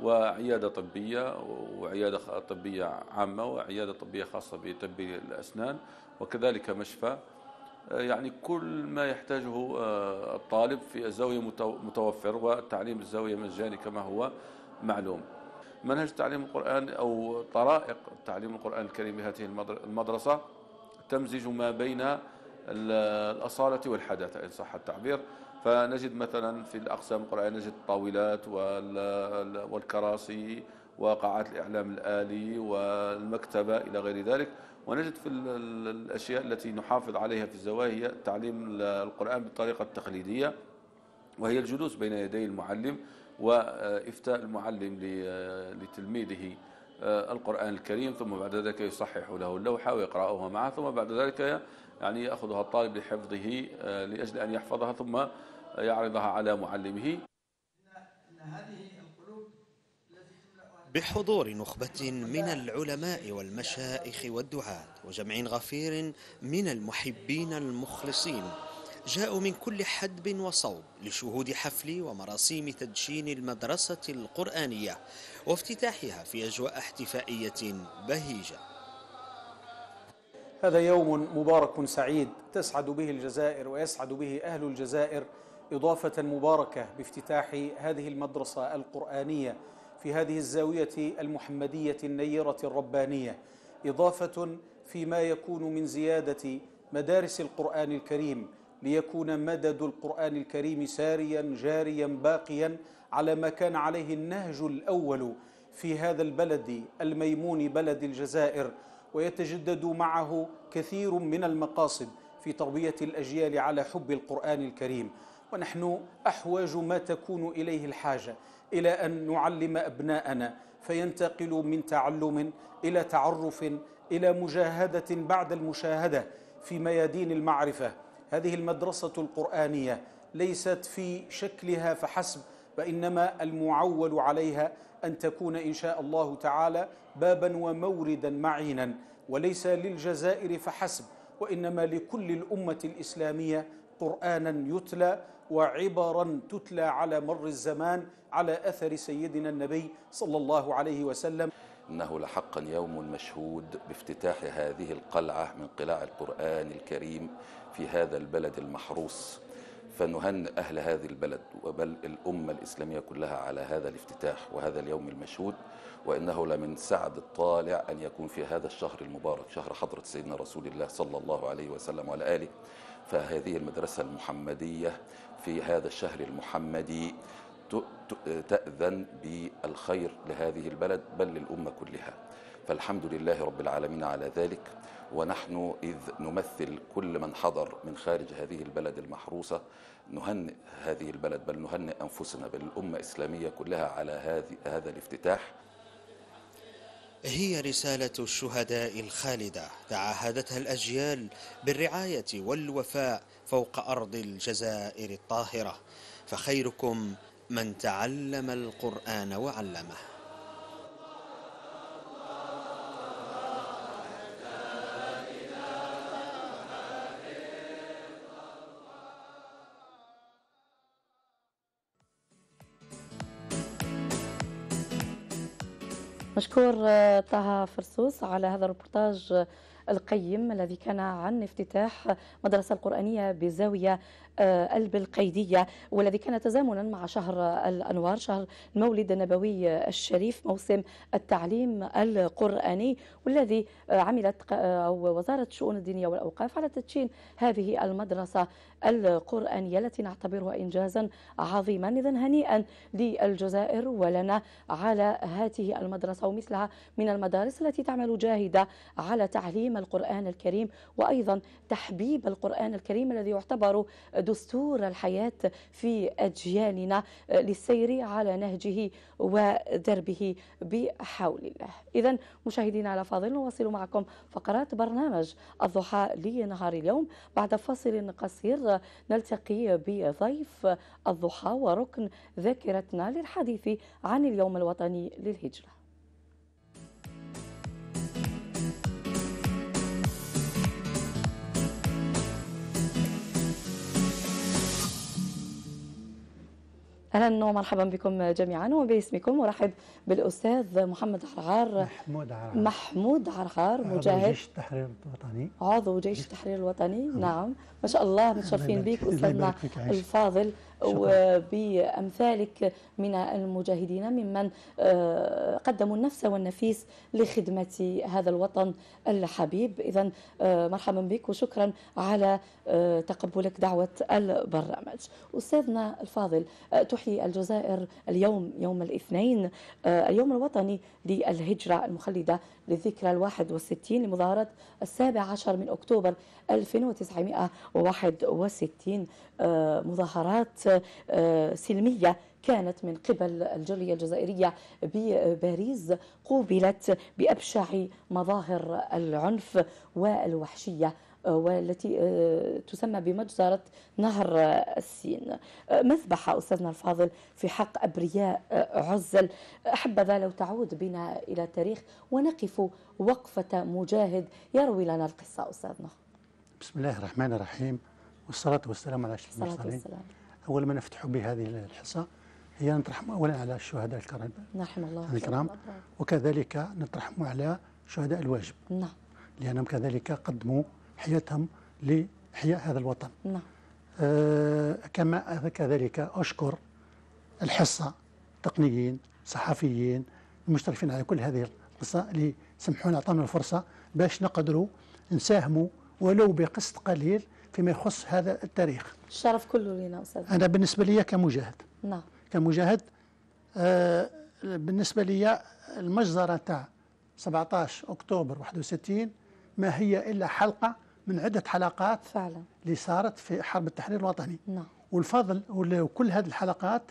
وعيادة طبية وعيادة طبية عامة وعيادة طبية خاصة بطب الأسنان وكذلك مشفى يعني كل ما يحتاجه آه، الطالب في الزاوية متوفر والتعليم الزاوية مجاني كما هو معلوم منهج تعليم القرآن أو طرائق تعليم القرآن الكريم بهذه المدرسة تمزج ما بين الأصالة والحداثة إن صح التعبير فنجد مثلا في الأقسام القرآن نجد الطاولات والكراسي وقاعات الإعلام الآلي والمكتبة إلى غير ذلك ونجد في الأشياء التي نحافظ عليها في الزوايا هي تعليم القرآن بالطريقة التقليدية وهي الجلوس بين يدي المعلم وإفتاء المعلم لتلميذه آه، القرآن الكريم ثم بعد ذلك يصحح له اللوحة ويقرأها معه ثم بعد ذلك يعني يأخذها الطالب لحفظه آه، لأجل أن يحفظها ثم يعرضها على معلمه إن هذه بحضور نخبة من العلماء والمشائخ والدعاة وجمع غفير من المحبين المخلصين جاءوا من كل حدب وصوب لشهود حفل ومراسيم تدشين المدرسة القرآنية وافتتاحها في أجواء احتفائية بهيجة هذا يوم مبارك سعيد تسعد به الجزائر ويسعد به أهل الجزائر إضافة مباركة بافتتاح هذه المدرسة القرآنية في هذه الزاوية المحمدية النيرة الربانية إضافة فيما يكون من زيادة مدارس القرآن الكريم ليكون مدد القرآن الكريم ساريا جاريا باقيا على ما كان عليه النهج الأول في هذا البلد الميمون بلد الجزائر ويتجدد معه كثير من المقاصد في تربية الأجيال على حب القرآن الكريم ونحن أحوج ما تكون إليه الحاجة إلى أن نعلم أبناءنا فينتقل من تعلم إلى تعرف إلى مجاهدة بعد المشاهدة في ميادين المعرفة هذه المدرسة القرآنية ليست في شكلها فحسب وإنما المعول عليها أن تكون إن شاء الله تعالى بابا وموردا معينا وليس للجزائر فحسب وإنما لكل الأمة الإسلامية قرانا يتلى وعبرا تتلى على مر الزمان على اثر سيدنا النبي صلى الله عليه وسلم انه لحقا يوم مشهود بافتتاح هذه القلعه من قلاع القران الكريم في هذا البلد المحروس فنهنئ أهل هذا البلد وبل الأمة الإسلامية كلها على هذا الافتتاح وهذا اليوم المشهود وإنه لمن سعد الطالع أن يكون في هذا الشهر المبارك شهر حضرة سيدنا رسول الله صلى الله عليه وسلم وعلى آله فهذه المدرسة المحمدية في هذا الشهر المحمدي تأذن بالخير لهذه البلد بل للأمة كلها فالحمد لله رب العالمين على ذلك ونحن إذ نمثل كل من حضر من خارج هذه البلد المحروسة نهنئ هذه البلد بل نهنئ أنفسنا بل الأمة الإسلامية كلها على هذا الافتتاح هي رسالة الشهداء الخالدة تعاهدتها الأجيال بالرعاية والوفاء فوق أرض الجزائر الطاهرة فخيركم من تعلم القرآن وعلمه مشكور طه فرسوس على هذا الربورتاج القيم الذي كان عن افتتاح مدرسة القرآنية بزاوية البلقيدية آه، والذي كان تزامنا مع شهر الأنوار شهر المولد النبوي الشريف موسم التعليم القرآني والذي عملت آه، وزارة الشؤون الدينية والأوقاف على تدشين هذه المدرسة القرآنية التي نعتبرها إنجازا عظيما إذا هنيئا للجزائر ولنا على هذه المدرسة ومثلها من المدارس التي تعمل جاهدة على تعليم القرآن الكريم وأيضا تحبيب القرآن الكريم الذي يعتبر دستور الحياة في أجيالنا آه، للسير على نهجه ودربه بحول الله إذا مشاهدينا على فاضل نواصل معكم فقرات برنامج الضحى لنهار اليوم بعد فاصل قصير آه، نلتقي بضيف الضحى وركن ذاكرتنا للحديث عن اليوم الوطني للهجرة اهلا ومرحبا بكم جميعا وباسمكم ارحب بالاستاذ محمد عرعار محمود عرعار محمود عرعار مجاهد عضو جيش التحرير الوطني عضو جيش التحرير الوطني نعم, نعم. ما شاء الله متشرفين بك استاذنا الفاضل وبأمثالك من المجاهدين ممن آه، قدموا النفس والنفيس لخدمة هذا الوطن الحبيب إذا آه، مرحبا بك وشكرا على آه، تقبلك دعوة البرنامج أستاذنا الفاضل تحيي الجزائر اليوم يوم الاثنين اليوم الوطني للهجرة المخلدة للذكرى الواحد والستين لمظاهرة السابع عشر من أكتوبر 1961 آه، مظاهرات آه، سلمية كانت من قبل الجالية الجزائرية بباريس قوبلت بأبشع مظاهر العنف والوحشية آه، والتي تسمى بمجزرة نهر السين مذبحة أستاذنا الفاضل في حق أبرياء عزل حبذا لو تعود بنا إلى التاريخ ونقف وقفة مجاهد يروي لنا القصة أستاذنا بسم الله الرحمن الرحيم والصلاة والسلام على أشرف المرسلين أول ما نفتح بهذه الحصة هي نترحم أولا على الشهداء الكرام نرحم الله الكرام وكذلك نترحم على شهداء الواجب نعم لأنهم كذلك قدموا حياتهم لإحياء هذا الوطن نعم آه كما كذلك أشكر الحصة تقنيين صحفيين المشترفين على كل هذه القصة اللي سمحونا أعطونا الفرصة باش نقدروا نساهموا ولو بقسط قليل فيما يخص هذا التاريخ الشرف كله لنا أستاذ أنا بالنسبة لي كمجاهد نعم كمجاهد آه بالنسبة لي المجزرة تاع 17 أكتوبر 61 ما هي إلا حلقة من عدة حلقات فعلا اللي صارت في حرب التحرير الوطني نعم والفضل وكل هذه الحلقات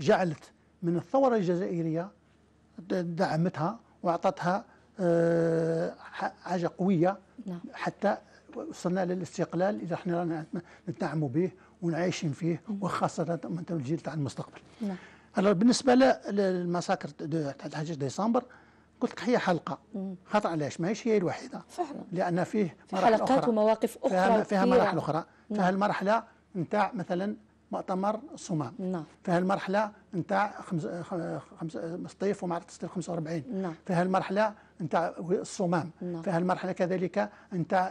جعلت من الثورة الجزائرية دعمتها وأعطتها آه، حاجة قوية نعم. حتى وصلنا للاستقلال اذا احنا رانا نتنعموا به ونعيشين فيه وخاصه الجيل تاع المستقبل. نعم. هلا بالنسبه للمساكر تاع 11 ديسمبر قلت لك هي حلقه خاطر علاش ماهيش هي الوحيده فعلا لان فيه في مراحل حلقات أخرى. ومواقف اخرى فيها, فيها مراحل اخرى نعم. فيها المرحله نتاع مثلا مؤتمر الصمام نعم فيها المرحله نتاع خمس خمس الصيف ومعركه 45 نعم فيها المرحله نتاع الصمام نعم. فيها المرحله كذلك نتاع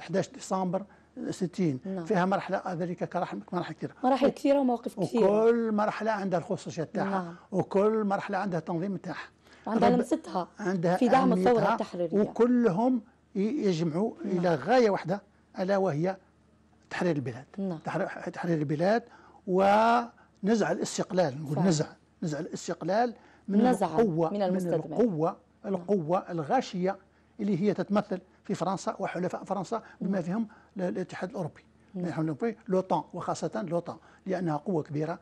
11 ديسمبر 60 نعم. فيها مرحله ذلك كراحل مراحل كثيره مراحل كثيره ومواقف كثيره وكل مرحله عندها الخصوصيه تاعها نعم. وكل مرحله عندها التنظيم تاعها عندها لمستها عندها في دعم الثوره التحريريه وكلهم يجمعوا نعم. الى غايه واحده الا وهي تحرير البلاد نعم. تحرير البلاد ونزع الاستقلال نقول نزع نزع الاستقلال من نزع القوة من, المستدمر. من القوة القوة الغاشية اللي هي تتمثل في فرنسا وحلفاء فرنسا بما فيهم الاتحاد الأوروبي الاتحاد نعم. الأوروبي لوطان وخاصة لوطان لأنها قوة كبيرة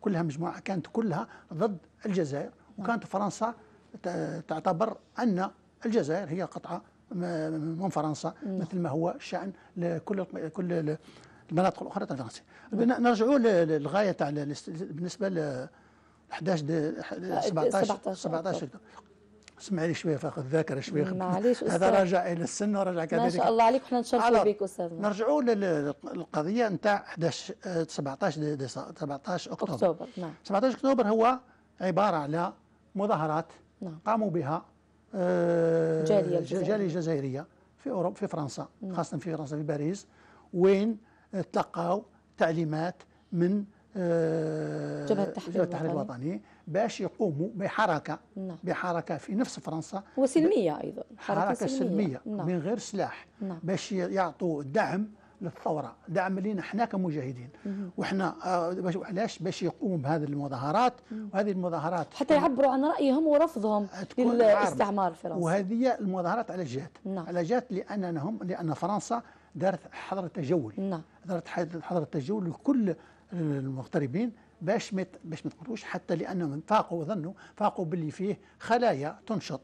كلها مجموعة كانت كلها ضد الجزائر نعم. وكانت فرنسا تعتبر أن الجزائر هي قطعة من فرنسا نعم. مثل ما هو شأن كل كل المناطق الاخرى تاع فرنسا نرجعوا للغايه تاع بالنسبه ل 11 17 17 اسمعي لي شويه فقد الذاكره شويه معليش هذا راجع الى السن وراجع كذلك ما شاء الله عليك وحنا نشرفوا بك استاذنا نرجعوا للقضيه نتاع 11 17 آه، دي 17 اكتوبر اكتوبر نعم 17 اكتوبر هو عباره على مظاهرات نعم. قاموا بها آه، جاليه جاليه جزائريه في اوروبا في فرنسا نعم. خاصه في فرنسا في باريس وين تلقوا تعليمات من آه، جبهه التحرير الوطني باش يقوموا بحركة نعم. بحركة في نفس فرنسا وسلمية أيضا حركة, حركة سلمية, سلمية نعم. من غير سلاح نعم. باش يعطوا دعم للثورة دعم لنا احنا كمجاهدين وإحنا آه، علاش باش يقوموا بهذه المظاهرات وهذه المظاهرات حتى يعبروا عن رأيهم ورفضهم للاستعمار فرنسا وهذه المظاهرات على جهه نعم. على جهه لأنهم لأن فرنسا دارت حظر تجول نعم. دارت حظر تجول لكل المغتربين باش مت باش ما تقولوش حتى لانهم فاقوا ظنوا فاقوا باللي فيه خلايا تنشط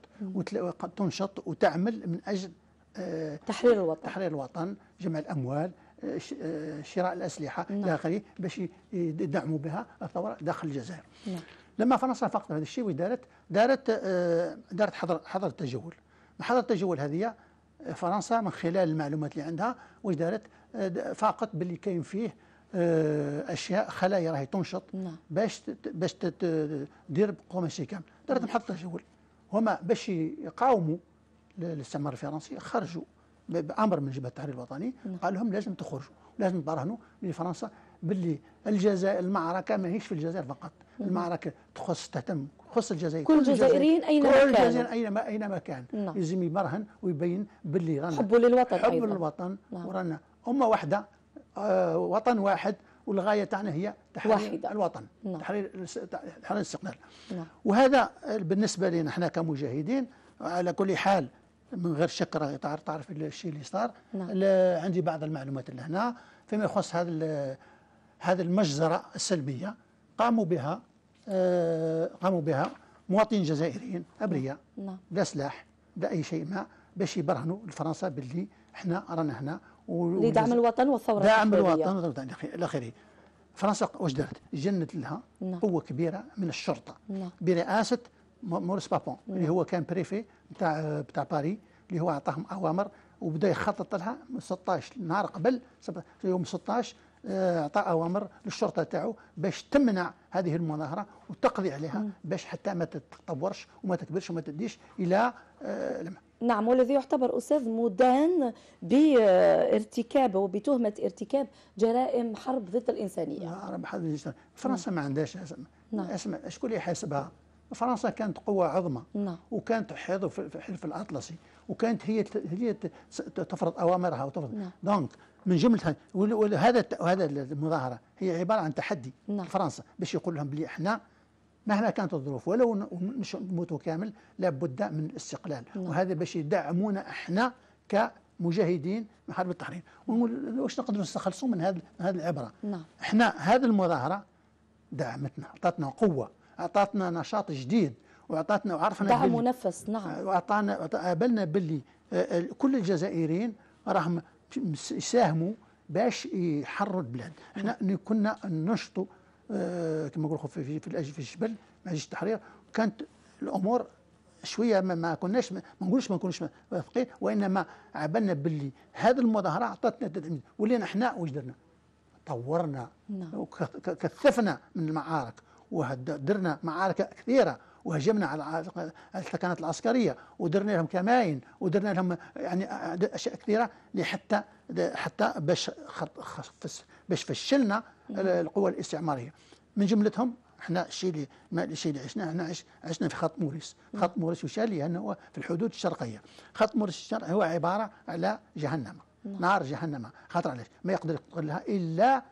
تنشط وتعمل من اجل آه، تحرير الوطن تحرير الوطن جمع الاموال آه، آه، شراء الاسلحه نعم. الى اخره باش يدعموا بها الثوره داخل الجزائر نعم. لما فرنسا فقط هذا الشيء ودارت دارت دارت حظر حظر التجول حظر التجول هذه فرنسا من خلال المعلومات اللي عندها واش دارت فاقت باللي كاين فيه آه، اشياء خلايا راهي تنشط نعم. باش باش تدير قماشي كامل درت محطه نعم. شغل هما باش يقاوموا الاستعمار الفرنسي خرجوا بامر من جبهه التحرير الوطني نعم. قال لهم لازم تخرجوا لازم تبرهنوا لفرنسا باللي الجزائر المعركه ماهيش في الجزائر فقط المعركه تخص تهتم تخص الجزائر كل الجزائريين اينما كان كل الجزائر اينما اينما كان لازم يبرهن ويبين باللي رانا حب للوطن حب للوطن ورانا امه واحده آه، وطن واحد والغاية تاعنا هي تحرير واحدة. الوطن نعم. تحرير تحرير الاستقلال نعم. وهذا بالنسبة لنا احنا كمجاهدين على كل حال من غير شك راهي تعرف تعرف الشيء اللي صار نعم. عندي بعض المعلومات اللي هنا فيما يخص هذا هذه المجزرة السلبية قاموا بها آه قاموا بها مواطنين جزائريين أبرياء نعم. لا سلاح لا أي شيء ما باش يبرهنوا لفرنسا باللي احنا رانا هنا لدعم الوطن والثوره دعم الوطن والثوره الى اخره فرنسا واش دارت؟ جنت لها نعم. قوه كبيره من الشرطه نعم. برئاسه موريس بابون نعم. اللي هو كان بريفي بتاع بتاع باري اللي هو اعطاهم اوامر وبدا يخطط لها من 16 نهار قبل يوم 16 آه، اعطى اوامر للشرطه تاعو باش تمنع هذه المظاهره وتقضي عليها نعم. باش حتى ما تتطورش وما تكبرش وما تديش الى أه نعم والذي يعتبر أستاذ مدان بارتكابه وبتهمة ارتكاب جرائم حرب ضد الإنسانية حرب ضد الإنسانية فرنسا ما عندهاش اسم نعم. اسم شكون اللي يحاسبها فرنسا كانت قوة عظمى نعم. وكانت تحيط في الحلف الأطلسي وكانت هي هي تفرض أوامرها وتفرض نعم. دونك من جملة هذا هذا المظاهرة هي عبارة عن تحدي نعم. فرنسا باش يقول لهم بلي احنا مهما كانت الظروف ولو مش نموتوا كامل لابد من الاستقلال نعم. وهذا باش يدعمونا احنا كمجاهدين من حرب التحرير ونقول واش نقدروا نستخلصوا من هذه هذه العبره نعم. احنا هذه المظاهره دعمتنا اعطتنا قوه اعطتنا نشاط جديد واعطتنا وعرفنا دعم منفس نعم واعطانا قابلنا باللي آه، كل الجزائريين راهم يساهموا باش يحرروا البلاد احنا نعم. كنا ننشطوا آه، كما نقولوا في في في الجبل ما جيش التحرير كانت الامور شويه ما, ما كناش ما نقولش ما نكونش واثقين وانما عبنا باللي هذه المظاهره عطاتنا ولينا احنا واش درنا طورنا نعم. وكثفنا من المعارك ودرنا معارك كثيره وهجمنا على الثكنات العسكريه ودرنا لهم كمائن ودرنا لهم يعني اشياء كثيره لحتى حتى باش باش فشلنا نعم. القوى الاستعماريه من جملتهم احنا الشيء اللي ما الشيء اللي عشناه احنا عش عشنا في خط موريس نعم. خط موريس وشال لانه هو في الحدود الشرقيه خط موريس الشرقي هو عباره على جهنم نعم. نار جهنم خاطر علاش ما يقدر يقتلها الا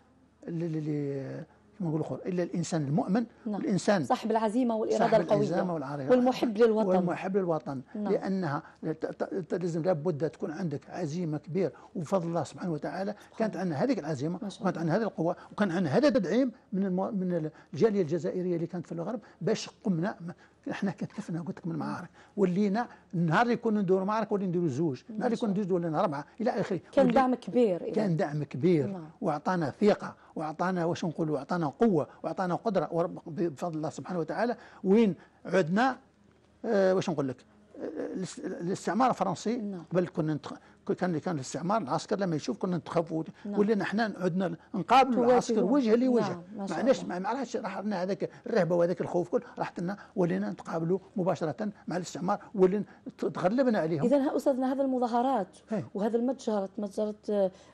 كما نقول الاخر إلا الإنسان المؤمن نعم. والإنسان صاحب العزيمة والإرادة صاحب القوية والعرية والمحب للوطن والمحب للوطن نعم. لأنها لازم لابد تكون عندك عزيمة كبير وبفضل الله سبحانه وتعالى كانت عندنا هذيك العزيمة وكانت عندنا هذه القوة وكان عندنا هذا التدعيم من من الجالية الجزائرية اللي كانت في الغرب باش قمنا احنا كتفنا قلت لك من المعارك ولينا اللي كنا ندور معركه ولينا نديروا زوج نهار اللي كنا ندوروا ولا اربعه الى اخره كان دعم كبير كان دعم كبير نعم. واعطانا ثقه واعطانا واش نقولوا واعطانا قوه واعطانا قدره بفضل الله سبحانه وتعالى وين عدنا اه واش نقول لك الاستعمار آه، آه، الفرنسي نعم. قبل كنا كان كان الاستعمار العسكر لما يشوف كنا نتخافوا نعم. ولينا احنا عدنا نقابلوا العسكر وجه لوجه نعم. ما عندناش ما عرفش راح لنا هذاك الرهبه وهذاك الخوف كل راحت لنا ولينا نتقابلوا مباشره مع الاستعمار ولينا تغلبنا عليهم اذا استاذنا هذا المظاهرات وهذا المتجر متجر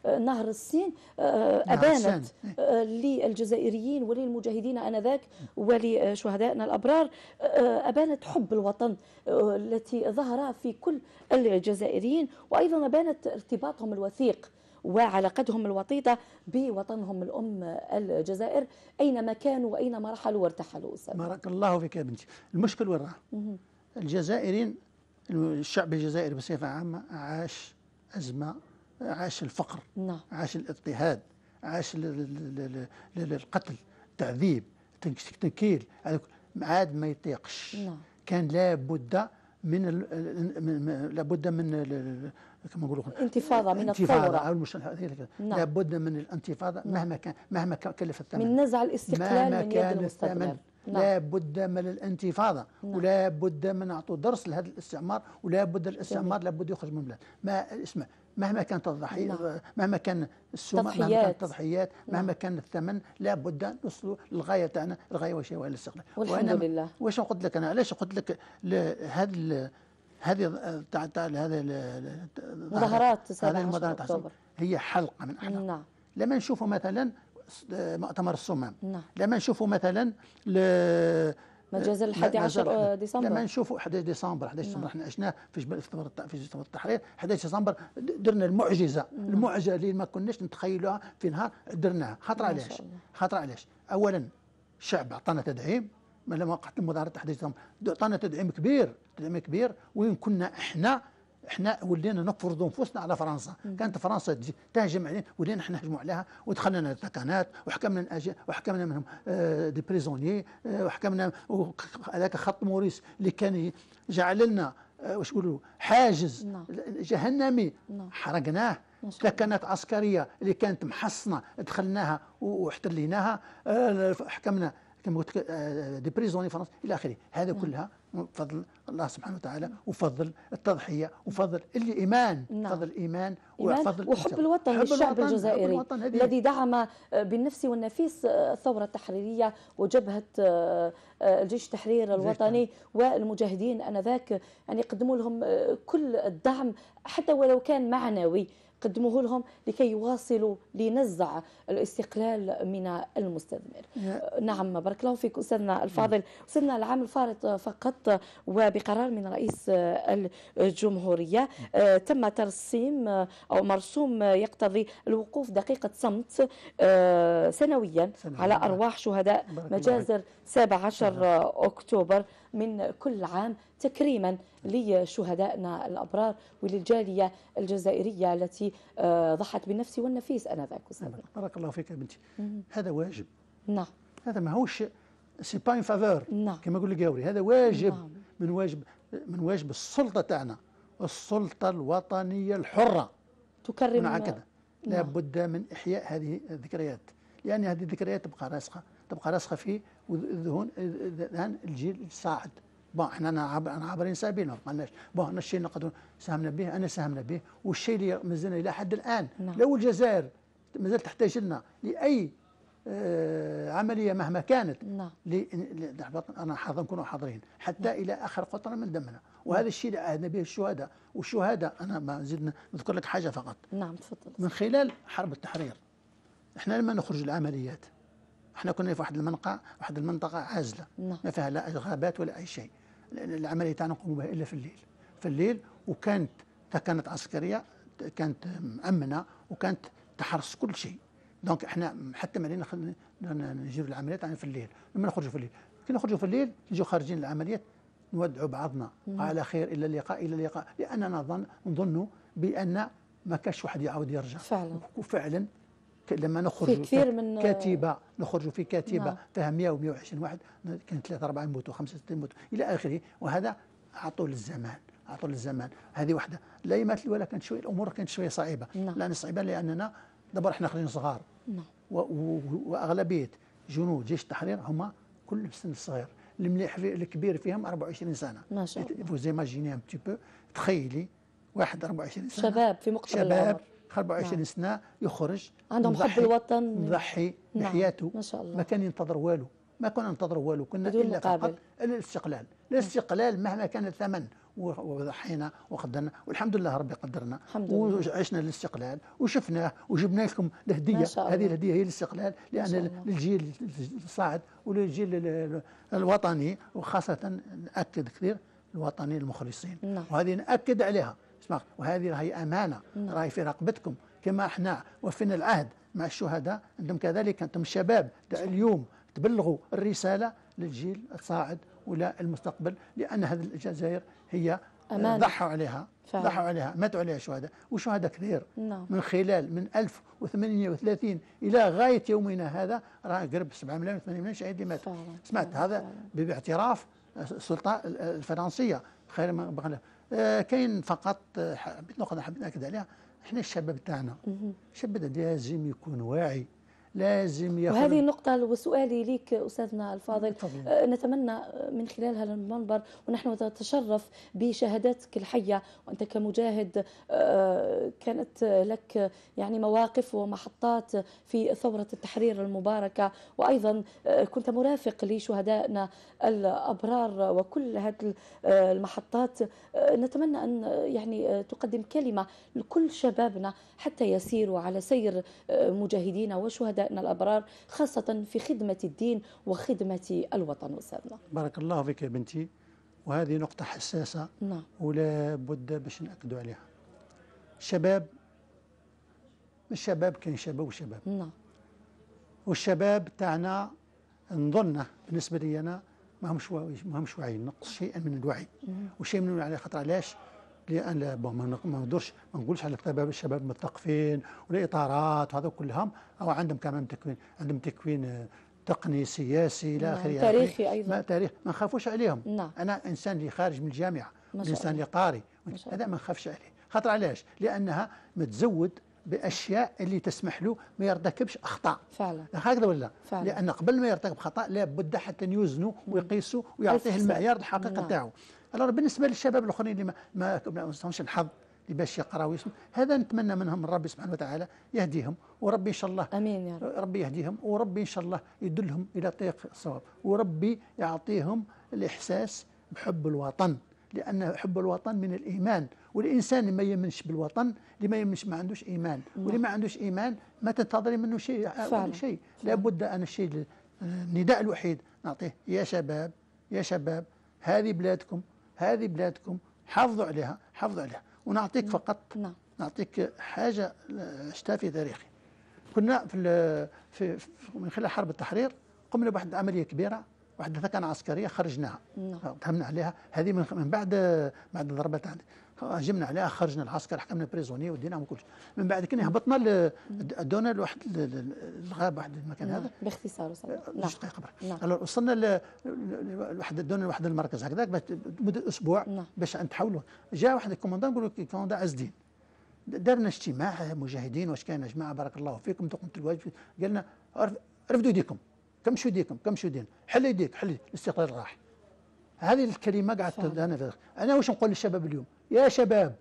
آه، نهر السين آه، ابانت آه، إيه. للجزائريين وللمجاهدين انذاك ولشهدائنا الابرار ابانت حب الوطن التي ظهر في كل الجزائريين وايضا ابانت كانت ارتباطهم الوثيق وعلاقتهم الوطيدة بوطنهم الأم الجزائر أينما كانوا وأينما رحلوا وارتحلوا أستاذ بارك الله فيك يا بنتي المشكل وين راه الجزائريين الشعب الجزائري بصفة عامة عاش أزمة عاش الفقر نعم. عاش الاضطهاد عاش القتل التعذيب تنكيل عاد ما يطيقش نعم. كان لابد من لابد من كما نقولوا انتفاضه من الثوره المش... نعم. لابد من الانتفاضه نعم. مهما كان مهما كلف الثمن من نزع الاستقلال مهما من كان يد المستقلال نعم. لابد من الانتفاضة نعم. ولا بد من أعطوا درس لهذا الاستعمار ولا بد الاستعمار لابد يخرج من البلاد ما اسمه مهما كانت الضحية مهما كان السوء نعم. مهما كانت التضحيات نعم. مهما كان الثمن لابد نصلوا للغاية تاعنا الغاية واش هي الاستقلال والحمد لله واش قلت لك أنا علاش قلت لك هذا هذه تاع تاع هذا مظاهرات هذه المظاهرات هي حلقة من أحلام نعم لما نشوفوا مثلا مؤتمر الصمام نعم لما نشوفوا مثلا مجازر ل 11 ديسمبر لما نشوفوا 11 ديسمبر 11 ديسمبر نعم. احنا عشناه في جبل في جبل التحرير 11 ديسمبر درنا المعجزه نعم. المعجزه اللي ما كناش نتخيلوها في نهار درناها خاطر علاش خاطر علاش اولا الشعب اعطانا تدعيم لما وقعت المظاهرات 11 ديسمبر اعطانا تدعيم كبير تدعيم كبير وين كنا احنا احنا ولينا نفرضوا انفسنا على فرنسا كانت فرنسا تهجم علينا ولينا احنا نهجموا عليها ودخلنا التكانات وحكمنا وحكمنا منهم آه، دي بريزوني آه، وحكمنا هذاك خط موريس اللي كان جعل لنا آه، واش يقولوا حاجز نعم. لا. جهنمي نعم. حرقناه ثكنات عسكريه اللي كانت محصنه دخلناها واحتليناها حكمنا كما قلت دي بريزوني فرنسا الى اخره هذا نعم. كلها وفضل الله سبحانه وتعالى وفضل التضحيه وفضل الايمان نعم. فضل الايمان وفضل وحب الوطن حب للشعب الوطن الجزائري الوطن الذي دعم آه، بالنفس والنفيس آه، الثوره التحريريه وجبهه آه، الجيش التحرير الوطني والمجاهدين انذاك ان يعني يقدموا لهم كل الدعم حتى ولو كان معنوي قدموه لهم لكي يواصلوا لنزع الاستقلال من المستثمر نعم بارك الله فيك أستاذنا نعم. الفاضل أستاذنا العام الفارط فقط وبقرار من رئيس الجمهورية نعم. آه، تم ترسيم أو مرسوم يقتضي الوقوف دقيقة صمت آه، سنويا على أرواح شهداء مجازر 17 نعم. أكتوبر من كل عام تكريما لشهدائنا الأبرار وللجالية الجزائرية التي آه، ضحت بالنفس والنفيس أنذاك بارك الله فيك يا بنتي هذا واجب نعم هذا ماهوش سي با ان فافور كما يقول القاوري هذا واجب نعم. من واجب من واجب السلطه تاعنا السلطه الوطنيه الحره تكرم هكذا لابد نعم. من احياء هذه الذكريات لان هذه الذكريات تبقى راسخه تبقى راسخه في ذهن الجيل الصاعد بون احنا عبر عابرين عبرين سابينهم ما قلناش بون احنا الشيء نقدر ساهمنا به انا ساهمنا به والشيء اللي مازلنا الى حد الان نعم. لو الجزائر مازال تحتاج لنا لاي آه عمليه مهما كانت نعم انا حاضر نكونوا حاضرين حتى نعم. الى اخر قطره من دمنا وهذا نعم. الشيء اللي عهدنا به الشهداء والشهداء انا ما زدنا نذكر لك حاجه فقط نعم تفضل من خلال حرب التحرير احنا لما نخرج العمليات احنا كنا في واحد المنقع واحد المنطقه عازله نعم. ما فيها لا غابات ولا اي شيء العملية تاعنا نقوم بها إلا في الليل في الليل وكانت كانت عسكرية كانت مأمنة وكانت تحرس كل شيء دونك احنا حتى ما نجيو العمليات تاعنا في الليل لما نخرجوا في الليل كي نخرجوا في الليل نجيو خارجين العمليات نودعوا بعضنا على خير الى اللقاء الى اللقاء لاننا نظن نظن بان ما كاش واحد يعاود يرجع فعلا وفعلا لما نخرج في كثير من كتيبه نخرج في كاتبة نعم. فيها 100 و120 واحد كان ثلاثه اربعه يموتوا خمسه سته يموتوا الى اخره وهذا عطوا للزمان عطوا للزمان هذه واحدة لا يمثل الولا كانت شويه الامور كانت شويه صعيبه نعم. لان صعيبه لاننا دابا احنا خرجنا صغار نعم. واغلبيه جنود جيش التحرير هما كل سن صغير المليح في الكبير فيهم 24 سنه ما شاء الله فوز ايماجيني ان بو تخيلي واحد 24 سنه شباب في مقتبل شباب العمر 24 نعم. سنه يخرج عندهم حب الوطن يضحي نعم. بحياته ما شاء الله ما كان ينتظر والو ما كنا ننتظر والو كنا الا مقابل. فقط الاستقلال الاستقلال مهما كان الثمن وضحينا وقدرنا والحمد لله ربي قدرنا وعشنا الاستقلال وشفناه وجبنا لكم الهديه هذه الهديه هي الاستقلال لان الجيل الصاعد وللجيل الوطني وخاصه ناكد كثير الوطني المخلصين نعم. وهذه ناكد عليها المسبق وهذه راهي امانه نعم. راهي في رقبتكم كما احنا وفينا العهد مع الشهداء انتم كذلك انتم الشباب تاع اليوم تبلغوا الرساله للجيل الصاعد ولا المستقبل لان هذه الجزائر هي أمانة. ضحوا عليها فعلا. ضحوا عليها ماتوا عليها شهداء وشهداء كثير نعم. من خلال من 1830 الى غايه يومنا هذا راه قرب 7 مليون 8 مليون شهيد اللي ماتوا سمعت فعلا. هذا باعتراف السلطه الفرنسيه خير ما بغنا آه، كاين فقط آه، حبيت نقطه حبيت ناكد عليها احنا الشباب تاعنا الشباب لازم يكون واعي لازم ياخذ وهذه النقطة وسؤالي ليك أستاذنا الفاضل طبعا. أه، نتمنى من خلال هذا المنبر ونحن نتشرف بشهاداتك الحية وأنت كمجاهد أه، كانت لك يعني مواقف ومحطات في ثورة التحرير المباركة وأيضا أه، كنت مرافق لشهدائنا الأبرار وكل هذه المحطات نتمنى أن يعني تقدم كلمة لكل شبابنا حتى يسيروا على سير مجاهدين وشهداء أعدائنا الأبرار خاصة في خدمة الدين وخدمة الوطن أستاذنا بارك الله فيك يا بنتي وهذه نقطة حساسة نعم. ولا بد باش نأكدوا عليها الشباب مش شباب كان شباب وشباب نعم والشباب تاعنا نظنه بالنسبة لي أنا ما همش ما همش واعيين نقص شيئا من الوعي وشيء من على خاطر علاش لان ما نقدرش ما نقولش على الشباب المثقفين ولا اطارات وهذا كلهم او عندهم كمان تكوين عندهم تكوين آه، تقني سياسي الى نعم، اخره يعني تاريخي ايضا ما تاريخ ما نخافوش عليهم نعم. انا انسان اللي خارج من الجامعه انسان اللي قاري هذا ما نخافش عليه خاطر علاش لانها متزود باشياء اللي تسمح له ما يرتكبش اخطاء فعلا هكذا ولا فعلا. لان قبل ما يرتكب خطا لابد حتى يوزنوا ويقيسوا ويعطيه إيه، المعيار إيه. الحقيقي نتاعو نعم. الوغ بالنسبه للشباب الاخرين اللي ما ما وصلهمش الحظ اللي باش يقراوا يسمع هذا نتمنى منهم ربي سبحانه وتعالى يهديهم وربي ان شاء الله امين يا رب ربي يهديهم وربي ان شاء الله يدلهم الى طريق الصواب وربي يعطيهم الاحساس بحب الوطن لان حب الوطن من الايمان والإنسان اللي ما يمنش بالوطن اللي ما يمنش ما عندوش إيمان واللي ما عندوش إيمان ما تنتظري منه شيء آه، فعلا. شيء لابد أن الشيء النداء الوحيد نعطيه يا شباب يا شباب هذه بلادكم هذه بلادكم حافظوا عليها حافظوا عليها ونعطيك نعم. فقط مم. نعم. نعطيك حاجة عشتها آه، في تاريخي كنا في, في, من خلال حرب التحرير قمنا بواحد العملية كبيرة واحد اللثة كان عسكريه خرجناها نعم. آه، تهمنا عليها هذه من بعد بعد الضربات عندي هجمنا عليها خرجنا العسكر حكمنا بريزوني وديناهم كل شيء من بعد كنا هبطنا دونا لواحد الغاب واحد المكان نعم، هذا باختصار وصلنا نعم دقيقه نعم. وصلنا لواحد دونا لواحد المركز هكذاك مده اسبوع نعم. باش نتحولوا جاء واحد الكوموندان نقول لك كوموندان عز الدين درنا اجتماع مجاهدين واش كان يا جماعه بارك الله فيكم تقوم الواجب الواجب قالنا رفدوا يديكم كمشوا يديكم كمشوا يدين حل يديك حل الاستقلال راح هذه الكلمة قعدت أنا أنا وش نقول للشباب اليوم يا شباب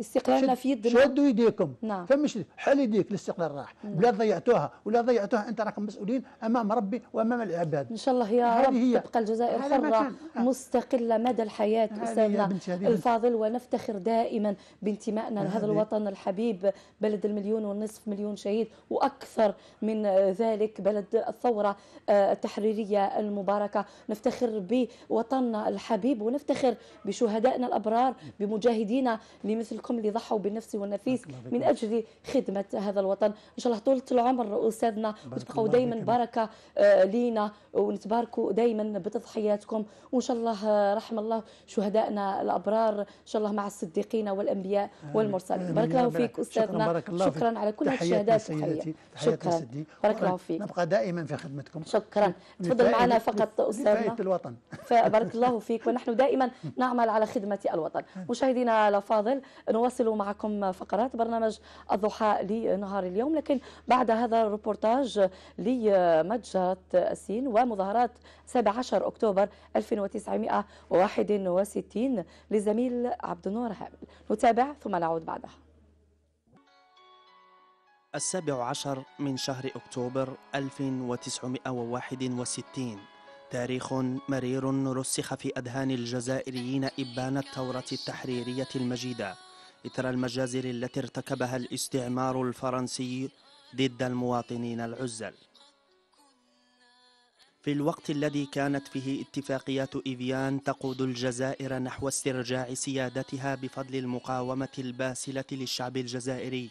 استقلالنا في يدنا شدوا يديكم نعم فمش حل يديك الاستقلال راح نعم. بلاد ضيعتوها ولا ضيعتوها انت راكم مسؤولين امام ربي وامام العباد ان شاء الله يا رب هي. تبقى الجزائر حره آه. مستقله مدى الحياه استاذنا الفاضل ونفتخر دائما بانتمائنا لهذا الوطن الحبيب بلد المليون ونصف مليون شهيد واكثر من ذلك بلد الثوره آه، التحريريه المباركه نفتخر بوطننا الحبيب ونفتخر بشهدائنا الابرار بمجاهدينا لمثلكم كلكم اللي ضحوا بالنفس والنفيس من أجل خدمة هذا الوطن إن شاء الله طولة العمر أستاذنا وتبقوا دائما بركة آه، لينا ونتباركوا دائما بتضحياتكم وإن شاء الله آه، رحم الله شهدائنا الأبرار إن شاء الله مع الصديقين والأنبياء والمرسلين بارك الله فيك أستاذنا شكرا على كل الشهادات سيدتي شكرا بارك الله فيك نبقى دائما في خدمتكم شكرا تفضل معنا فقط أستاذنا الوطن فبارك الله فيك ونحن دائما نعمل على خدمة الوطن مشاهدينا الأفاضل نواصل معكم فقرات برنامج الضحى لنهار اليوم لكن بعد هذا الروبورتاج لمتجر السين ومظاهرات 17 أكتوبر 1961 لزميل عبد النور هامل نتابع ثم نعود بعدها السابع عشر من شهر أكتوبر 1961 تاريخ مرير رسخ في أذهان الجزائريين إبان الثورة التحريرية المجيدة إثر المجازر التي ارتكبها الاستعمار الفرنسي ضد المواطنين العزل في الوقت الذي كانت فيه اتفاقيات إيفيان تقود الجزائر نحو استرجاع سيادتها بفضل المقاومة الباسلة للشعب الجزائري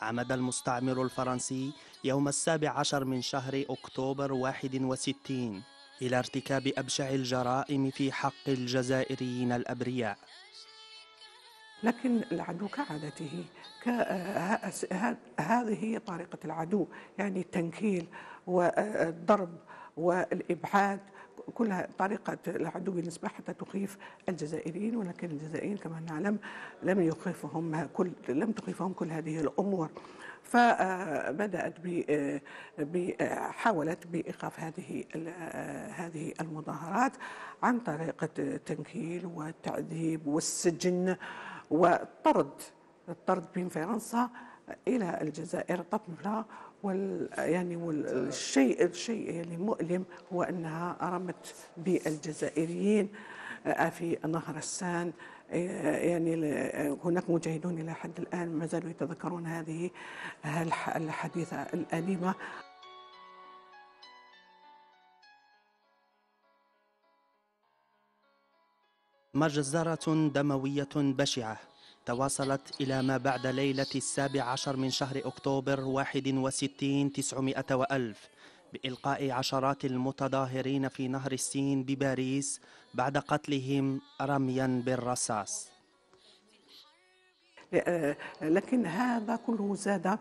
عمد المستعمر الفرنسي يوم السابع عشر من شهر أكتوبر 61 إلى ارتكاب أبشع الجرائم في حق الجزائريين الأبرياء لكن العدو كعادته هذه هي طريقة العدو يعني التنكيل والضرب والإبعاد كلها طريقة العدو بالنسبة حتى تخيف الجزائريين ولكن الجزائريين كما نعلم لم يخيفهم كل لم تخيفهم كل هذه الأمور فبدأت حاولت بإيقاف هذه هذه المظاهرات عن طريقة التنكيل والتعذيب والسجن والطرد الطرد من فرنسا الى الجزائر طفله وال يعني والشيء الشيء يعني مؤلم هو انها رمت بالجزائريين آه، في نهر السان آه، يعني آه، هناك مجاهدون الى حد الان ما زالوا يتذكرون هذه الحديثه الاليمه مجزرة دموية بشعة تواصلت إلى ما بعد ليلة السابع عشر من شهر أكتوبر 61 900 وألف بإلقاء عشرات المتظاهرين في نهر السين بباريس بعد قتلهم رميا بالرصاص آه، لكن هذا كله زاد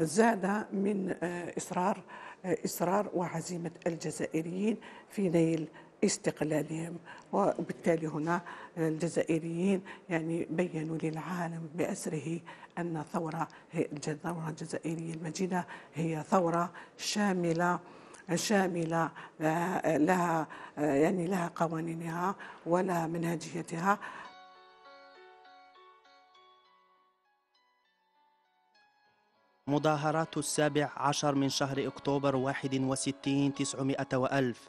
زاد من آه، إصرار آه، إصرار وعزيمة الجزائريين في نيل استقلالهم وبالتالي هنا الجزائريين يعني بينوا للعالم بأسره أن ثورة الثورة الجزائرية المجيدة هي ثورة شاملة شاملة آه، لها آه، يعني لها قوانينها ولها منهجيتها مظاهرات السابع عشر من شهر أكتوبر 61 900 وألف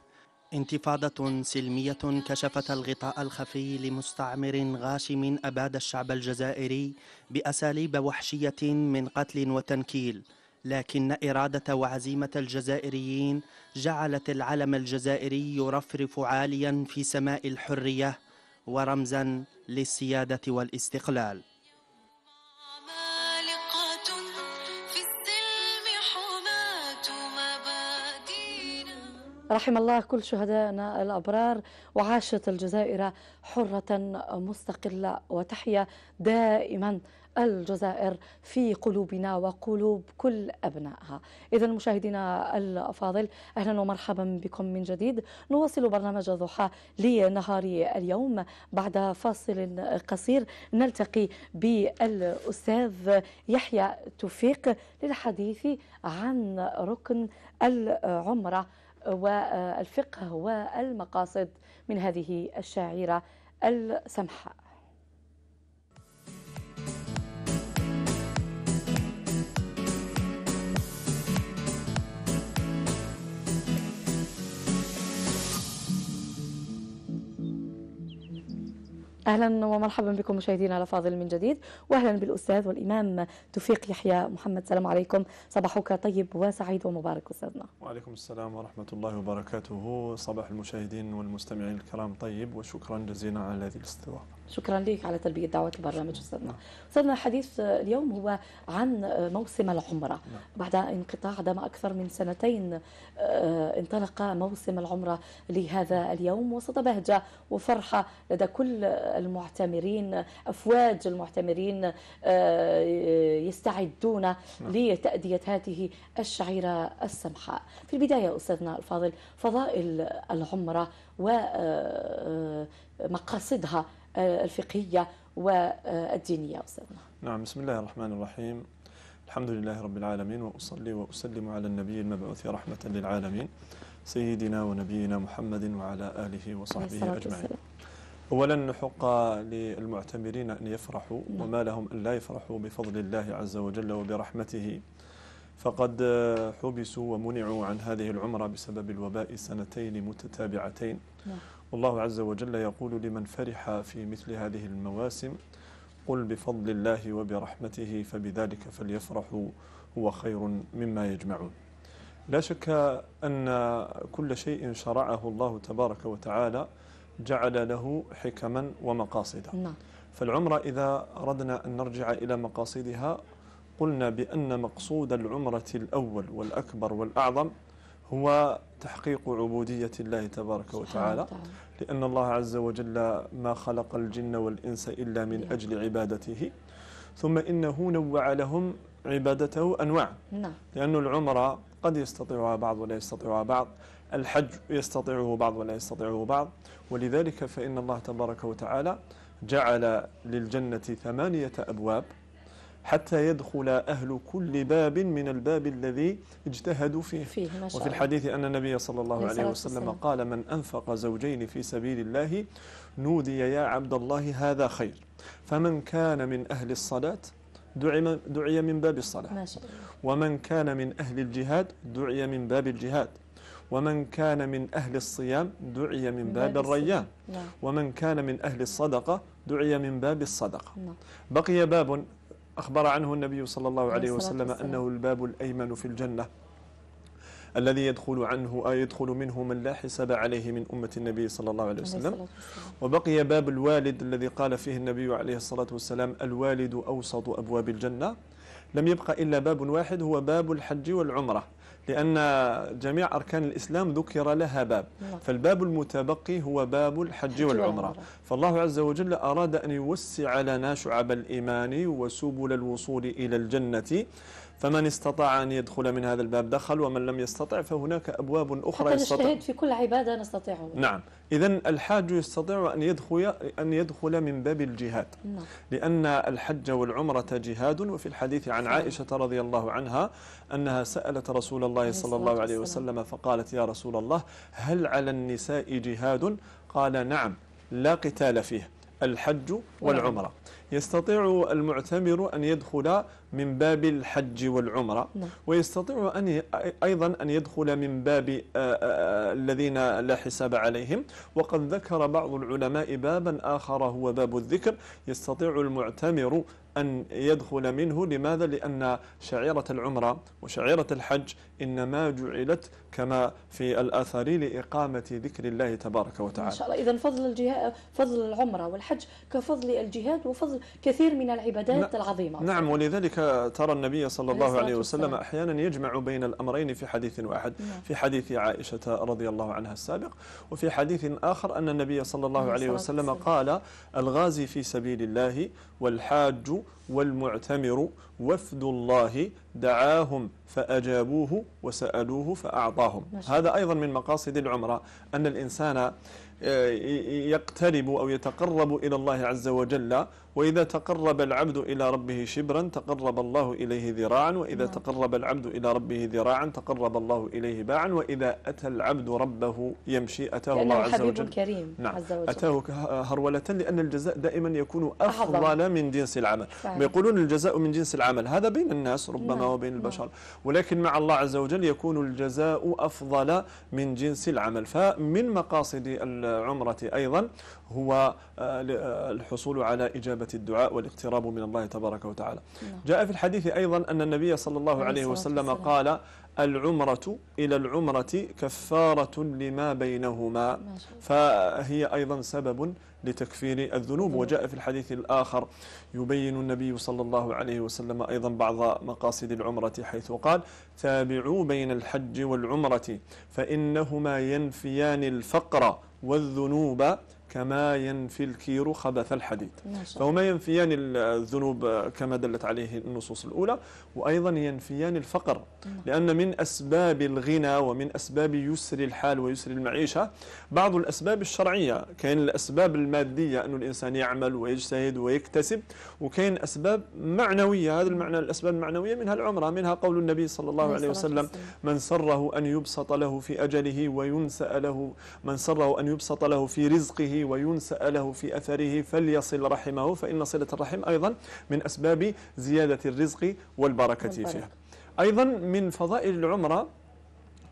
انتفاضة سلمية كشفت الغطاء الخفي لمستعمر غاشم أباد الشعب الجزائري بأساليب وحشية من قتل وتنكيل لكن إرادة وعزيمة الجزائريين جعلت العلم الجزائري يرفرف عاليا في سماء الحرية ورمزا للسيادة والاستقلال رحم الله كل شهدائنا الأبرار وعاشت الجزائر حرة مستقلة وتحيا دائما الجزائر في قلوبنا وقلوب كل أبنائها إذا مشاهدينا الأفاضل أهلا ومرحبا بكم من جديد نواصل برنامج ضحى لنهار اليوم بعد فاصل قصير نلتقي بالأستاذ يحيى توفيق للحديث عن ركن العمرة والفقه والمقاصد من هذه الشاعرة السمحه اهلا ومرحبا بكم مشاهدينا على فاضل من جديد واهلا بالاستاذ والامام توفيق يحيى محمد سلام عليكم صباحك طيب وسعيد ومبارك استاذنا وعليكم السلام ورحمه الله وبركاته صباح المشاهدين والمستمعين الكرام طيب وشكرا جزيلا على هذه الاستضافه شكرا لك على تلبيه دعوه البرنامج استاذنا استاذنا حديث اليوم هو عن موسم العمره نعم. بعد انقطاع دام اكثر من سنتين آه، انطلق موسم العمره لهذا اليوم وسط بهجه وفرحه لدى كل المعتمرين أفواج المعتمرين آه، يستعدون نعم. لتأدية هذه الشعيرة السمحاء في البداية أستاذنا الفاضل فضائل العمرة ومقاصدها آه، آه، الفقهية والدينية أستاذنا نعم بسم الله الرحمن الرحيم الحمد لله رب العالمين وأصلي وأسلم على النبي المبعوث رحمة للعالمين سيدنا ونبينا محمد وعلى آله وصحبه أجمعين أولا حق للمعتمرين أن يفرحوا نعم. وما لهم أن لا يفرحوا بفضل الله عز وجل وبرحمته فقد حبسوا ومنعوا عن هذه العمرة بسبب الوباء سنتين متتابعتين نعم. والله عز وجل يقول لمن فرح في مثل هذه المواسم قل بفضل الله وبرحمته فبذلك فليفرحوا هو خير مما يجمعون لا شك أن كل شيء شرعه الله تبارك وتعالى جعل له حكما ومقاصدا نعم. فالعمرة إذا أردنا أن نرجع إلى مقاصدها قلنا بأن مقصود العمرة الأول والأكبر والأعظم هو تحقيق عبودية الله تبارك وتعالى لأن الله عز وجل ما خلق الجن والإنس إلا من نعم. أجل عبادته ثم إنه نوع لهم عبادته أنواع نعم. لأن العمرة قد يستطيعها بعض ولا يستطيعها بعض الحج يستطيعه بعض ولا يستطيعه بعض ولذلك فإن الله تبارك وتعالى جعل للجنة ثمانية أبواب حتى يدخل أهل كل باب من الباب الذي اجتهدوا فيه, فيه وفي الحديث أن النبي صلى الله عليه وسلم قال من أنفق زوجين في سبيل الله نودي يا عبد الله هذا خير فمن كان من أهل الصلاة دعي من باب الصلاة ومن كان من أهل الجهاد دعي من باب الجهاد ومن كان من أهل الصيام دعي من باب الريان نعم. ومن كان من أهل الصدقة دعي من باب الصدقة نعم. بقي باب أخبر عنه النبي صلى الله عليه وسلم أنه الباب الأيمن في الجنة الذي يدخل عنه يدخل منه من لا حساب عليه من أمة النبي صلى الله عليه وسلم وبقي باب الوالد الذي قال فيه النبي عليه الصلاة والسلام الوالد أوسط أبواب الجنة لم يبقى إلا باب واحد هو باب الحج والعمرة لأن جميع أركان الإسلام ذكر لها باب نعم. فالباب المتبقي هو باب الحج والعمرة فالله عز وجل أراد أن يوسع لنا شعب الإيمان وسبل الوصول إلى الجنة فمن استطاع أن يدخل من هذا الباب دخل ومن لم يستطع فهناك أبواب أخرى حتى يستطيع في كل عبادة نستطيعه نعم إذا الحاج يستطيع أن يدخل أن يدخل من باب الجهاد نعم. لأن الحج والعمرة جهاد وفي الحديث عن عائشة رضي الله عنها أنها سألت رسول الله صلى الله عليه وسلم فقالت يا رسول الله هل على النساء جهاد قال نعم لا قتال فيه الحج نعم. والعمرة يستطيع المعتمر أن يدخل من باب الحج والعمرة نعم. ويستطيع أن أيضا أن يدخل من باب آه، آه، آه، الذين لا حساب عليهم وقد ذكر بعض العلماء بابا آخر هو باب الذكر يستطيع المعتمر أن يدخل منه لماذا؟ لأن شعيرة العمرة وشعيرة الحج إنما جعلت كما في الآثار لإقامة ذكر الله تبارك وتعالى ما شاء الله إذا فضل, الجهاد فضل العمرة والحج كفضل الجهاد وفضل كثير من العبادات العظيمة نعم ولذلك ترى النبي صلى الله عليه وسلم أحيانا يجمع بين الأمرين في حديث واحد نعم. في حديث عائشة رضي الله عنها السابق وفي حديث آخر أن النبي صلى الله نعم، عليه وسلم قال الغازي في سبيل الله والحاج والمعتمر وفد الله دعاهم فأجابوه وسألوه فأعطاهم هذا أيضا من مقاصد العمرة أن الإنسان آه، يقترب أو يتقرب إلى الله عز وجل وإذا تقرب العبد إلى ربه شبرا تقرب الله إليه ذراعا وإذا نعم. تقرب العبد إلى ربه ذراعا تقرب الله إليه باعا وإذا أتى العبد ربه يمشي أتاه الله عز وجل كريم نعم عز وجل. أتاه هرولة لأن الجزاء دائما يكون أفضل من جنس العمل صحيح. يقولون الجزاء من جنس العمل هذا بين الناس ربما نعم. وبين البشر نعم. ولكن مع الله عز وجل يكون الجزاء أفضل من جنس العمل فمن مقاصد العمرة أيضا هو آه، آه، الحصول على إجابة الدعاء والاقتراب من الله تبارك وتعالى نعم. جاء في الحديث أيضا أن النبي صلى الله عليه وسلم قال العمرة إلى العمرة كفارة لما بينهما فهي أيضا سبب لتكفير الذنوب وجاء في الحديث الآخر يبين النبي صلى الله عليه وسلم أيضا بعض مقاصد العمرة حيث قال تابعوا بين الحج والعمرة فإنهما ينفيان الفقر والذنوب كما ينفي الكير خبث الحديد فهما ينفيان الذنوب كما دلت عليه النصوص الأولى وأيضا ينفيان الفقر نعم. لأن من أسباب الغنى ومن أسباب يسر الحال ويسر المعيشة بعض الأسباب الشرعية كاين الأسباب المادية أن الإنسان يعمل ويجتهد ويكتسب وكاين اسباب معنويه هذا المعنى الاسباب المعنويه منها العمره منها قول النبي صلى الله عليه وسلم من سره ان يبسط له في اجله وينسى له من سره ان يبسط له في رزقه وينسى له في اثره فليصل رحمه فان صله الرحم ايضا من اسباب زياده الرزق والبركه فيها. ايضا من فضائل العمره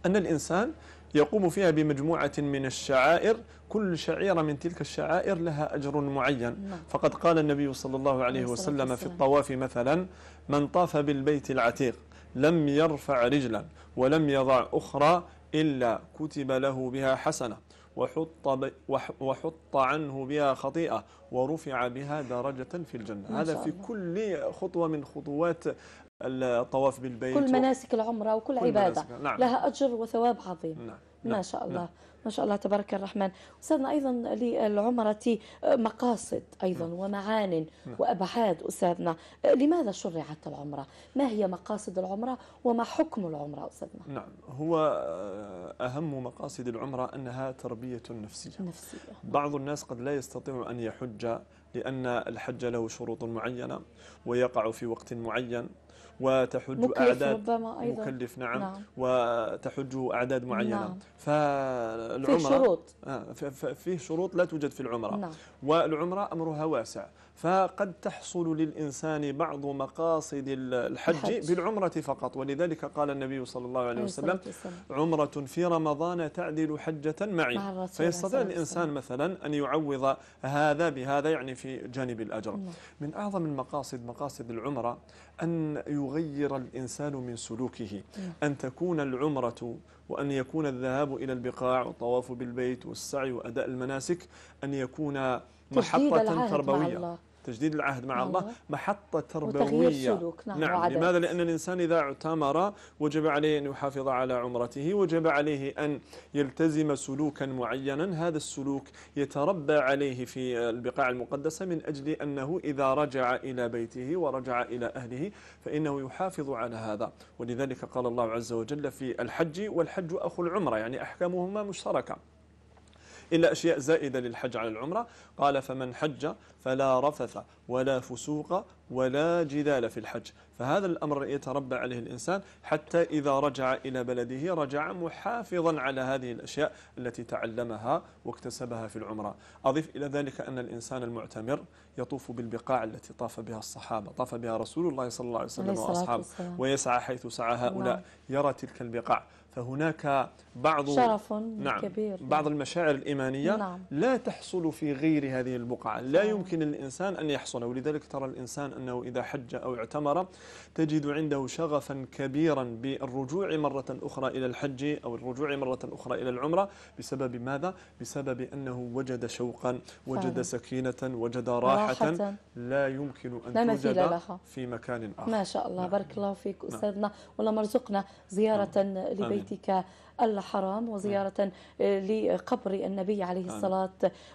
ان الانسان يقوم فيها بمجموعه من الشعائر كل شعيرة من تلك الشعائر لها أجر معين نعم. فقد قال النبي صلى الله عليه وسلم في الطواف مثلا من طاف بالبيت العتيق لم يرفع رجلا ولم يضع أخرى إلا كتب له بها حسنة وحط, وحط عنه بها خطيئة ورفع بها درجة في الجنة هذا في كل خطوة من خطوات الطواف بالبيت كل مناسك العمرة وكل كل عبادة نعم. لها أجر وثواب عظيم نعم. ما نعم. شاء الله نعم. ما شاء الله تبارك الرحمن أستاذنا أيضا للعمرة مقاصد أيضا نعم. ومعان نعم. وأبعاد أستاذنا لماذا شرعت العمرة ما هي مقاصد العمرة وما حكم العمرة أستاذنا نعم هو آه، أهم مقاصد العمرة أنها تربية نفسية, نفسية. بعض الناس قد لا يستطيع أن يحج لأن الحج له شروط معينة ويقع في وقت معين وتحج أعداد مكلف نعم, نعم. وتحج أعداد نعم. معينة نعم. فالعمرة فيه شروط آه، فيه شروط لا توجد في العمرة نعم. والعمرة أمرها واسع فقد تحصل للإنسان بعض مقاصد الحج, بالعمرة فقط ولذلك قال النبي صلى الله عليه وسلم عمرة في رمضان تعدل حجة معي فيستطيع الإنسان مثلا أن يعوض هذا بهذا يعني في جانب الأجر نعم. من أعظم المقاصد مقاصد العمرة أن يغير الإنسان من سلوكه نعم. أن تكون العمرة وأن يكون الذهاب إلى البقاع والطواف بالبيت والسعي وأداء المناسك أن يكون محطة تربوية تجديد العهد مع الله, أيوة. محطة تربوية سلوك. نعم, نعم وعدد. لماذا لأن الإنسان إذا اعتمر وجب عليه أن يحافظ على عمرته وجب عليه أن يلتزم سلوكا معينا هذا السلوك يتربى عليه في البقاع المقدسة من أجل أنه إذا رجع إلى بيته ورجع إلى أهله فإنه يحافظ على هذا ولذلك قال الله عز وجل في الحج والحج أخو العمرة يعني أحكامهما مشتركة إلا أشياء زائدة للحج على العمرة قال فمن حج فلا رفث ولا فسوق ولا جدال في الحج فهذا الأمر يتربى عليه الإنسان حتى إذا رجع إلى بلده رجع محافظا على هذه الأشياء التي تعلمها واكتسبها في العمرة أضف إلى ذلك أن الإنسان المعتمر يطوف بالبقاع التي طاف بها الصحابة طاف بها رسول الله صلى الله عليه وسلم وأصحابه ويسعى حيث سعى هؤلاء يرى تلك البقاع فهناك بعض شرف نعم كبير بعض المشاعر الإيمانية نعم. لا تحصل في غير هذه البقعة لا نعم. يمكن للإنسان أن يحصل ولذلك ترى الإنسان أنه إذا حج أو اعتمر تجد عنده شغفا كبيرا بالرجوع مرة أخرى إلى الحج أو الرجوع مرة أخرى إلى العمرة بسبب ماذا؟ بسبب أنه وجد شوقا وجد فهم. سكينة وجد راحة, راحة لا يمكن أن لا توجد لها. في مكان آخر ما شاء الله نعم. بارك الله فيك نعم. أستاذنا نعم. ولا مرزقنا زيارة نعم. لبيت بيتك الحرام وزيارة نعم. آه، لقبر النبي عليه الصلاة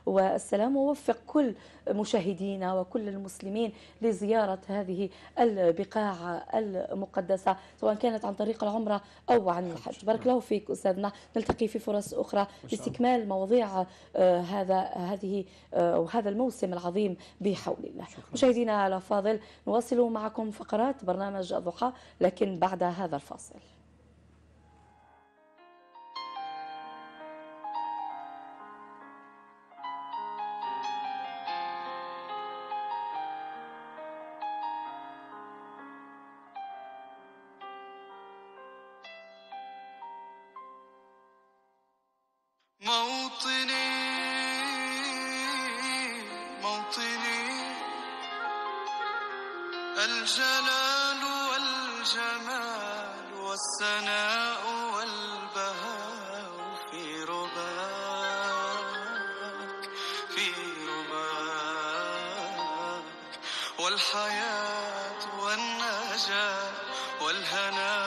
والسلام ووفق كل مشاهدينا وكل المسلمين لزيارة هذه البقاع المقدسة سواء كانت عن طريق العمرة أو عن نعم، الحج بارك الله فيك أستاذنا نلتقي في فرص أخرى لاستكمال مواضيع آه، هذا هذه آه، وهذا الموسم العظيم بحول الله مشاهدينا فاضل نواصل معكم فقرات برنامج الضحى لكن بعد هذا الفاصل والحياة والنجاة والهناء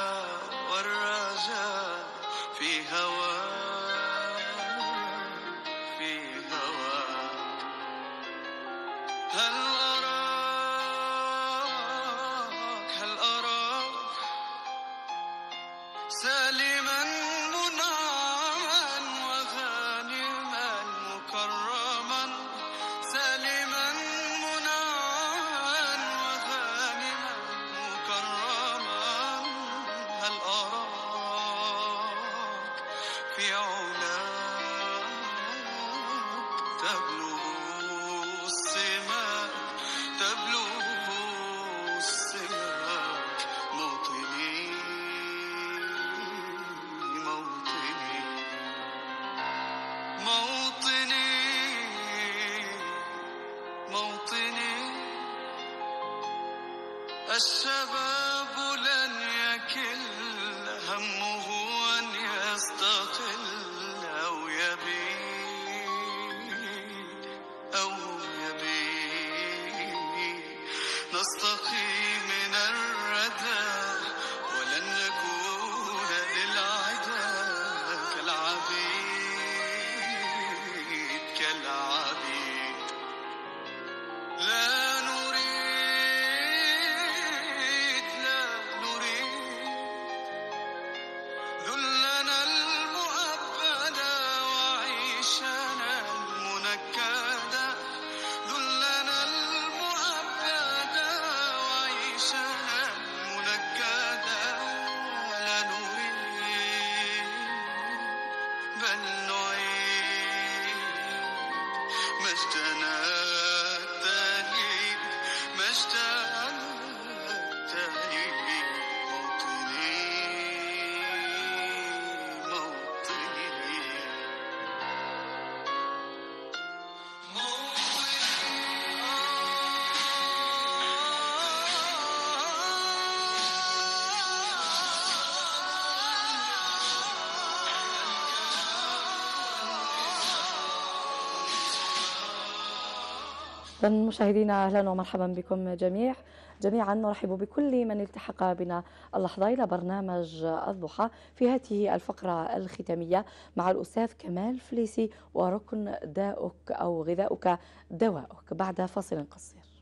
مشاهدينا أهلا ومرحبا بكم جميع جميعا نرحب بكل من التحق بنا اللحظة إلى برنامج الضحى في هذه الفقرة الختامية مع الأستاذ كمال فليسي وركن داؤك أو غذاؤك دواؤك بعد فاصل قصير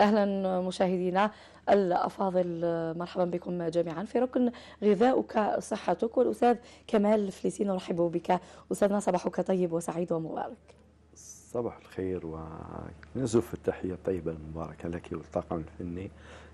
اهلا مشاهدينا الافاضل مرحبا بكم جميعا في ركن غذاؤك صحتك والاستاذ كمال الفليسين نرحب بك استاذنا صباحك طيب وسعيد ومبارك صباح الخير ونزف التحيه الطيبه المباركه لك والطاقم الفني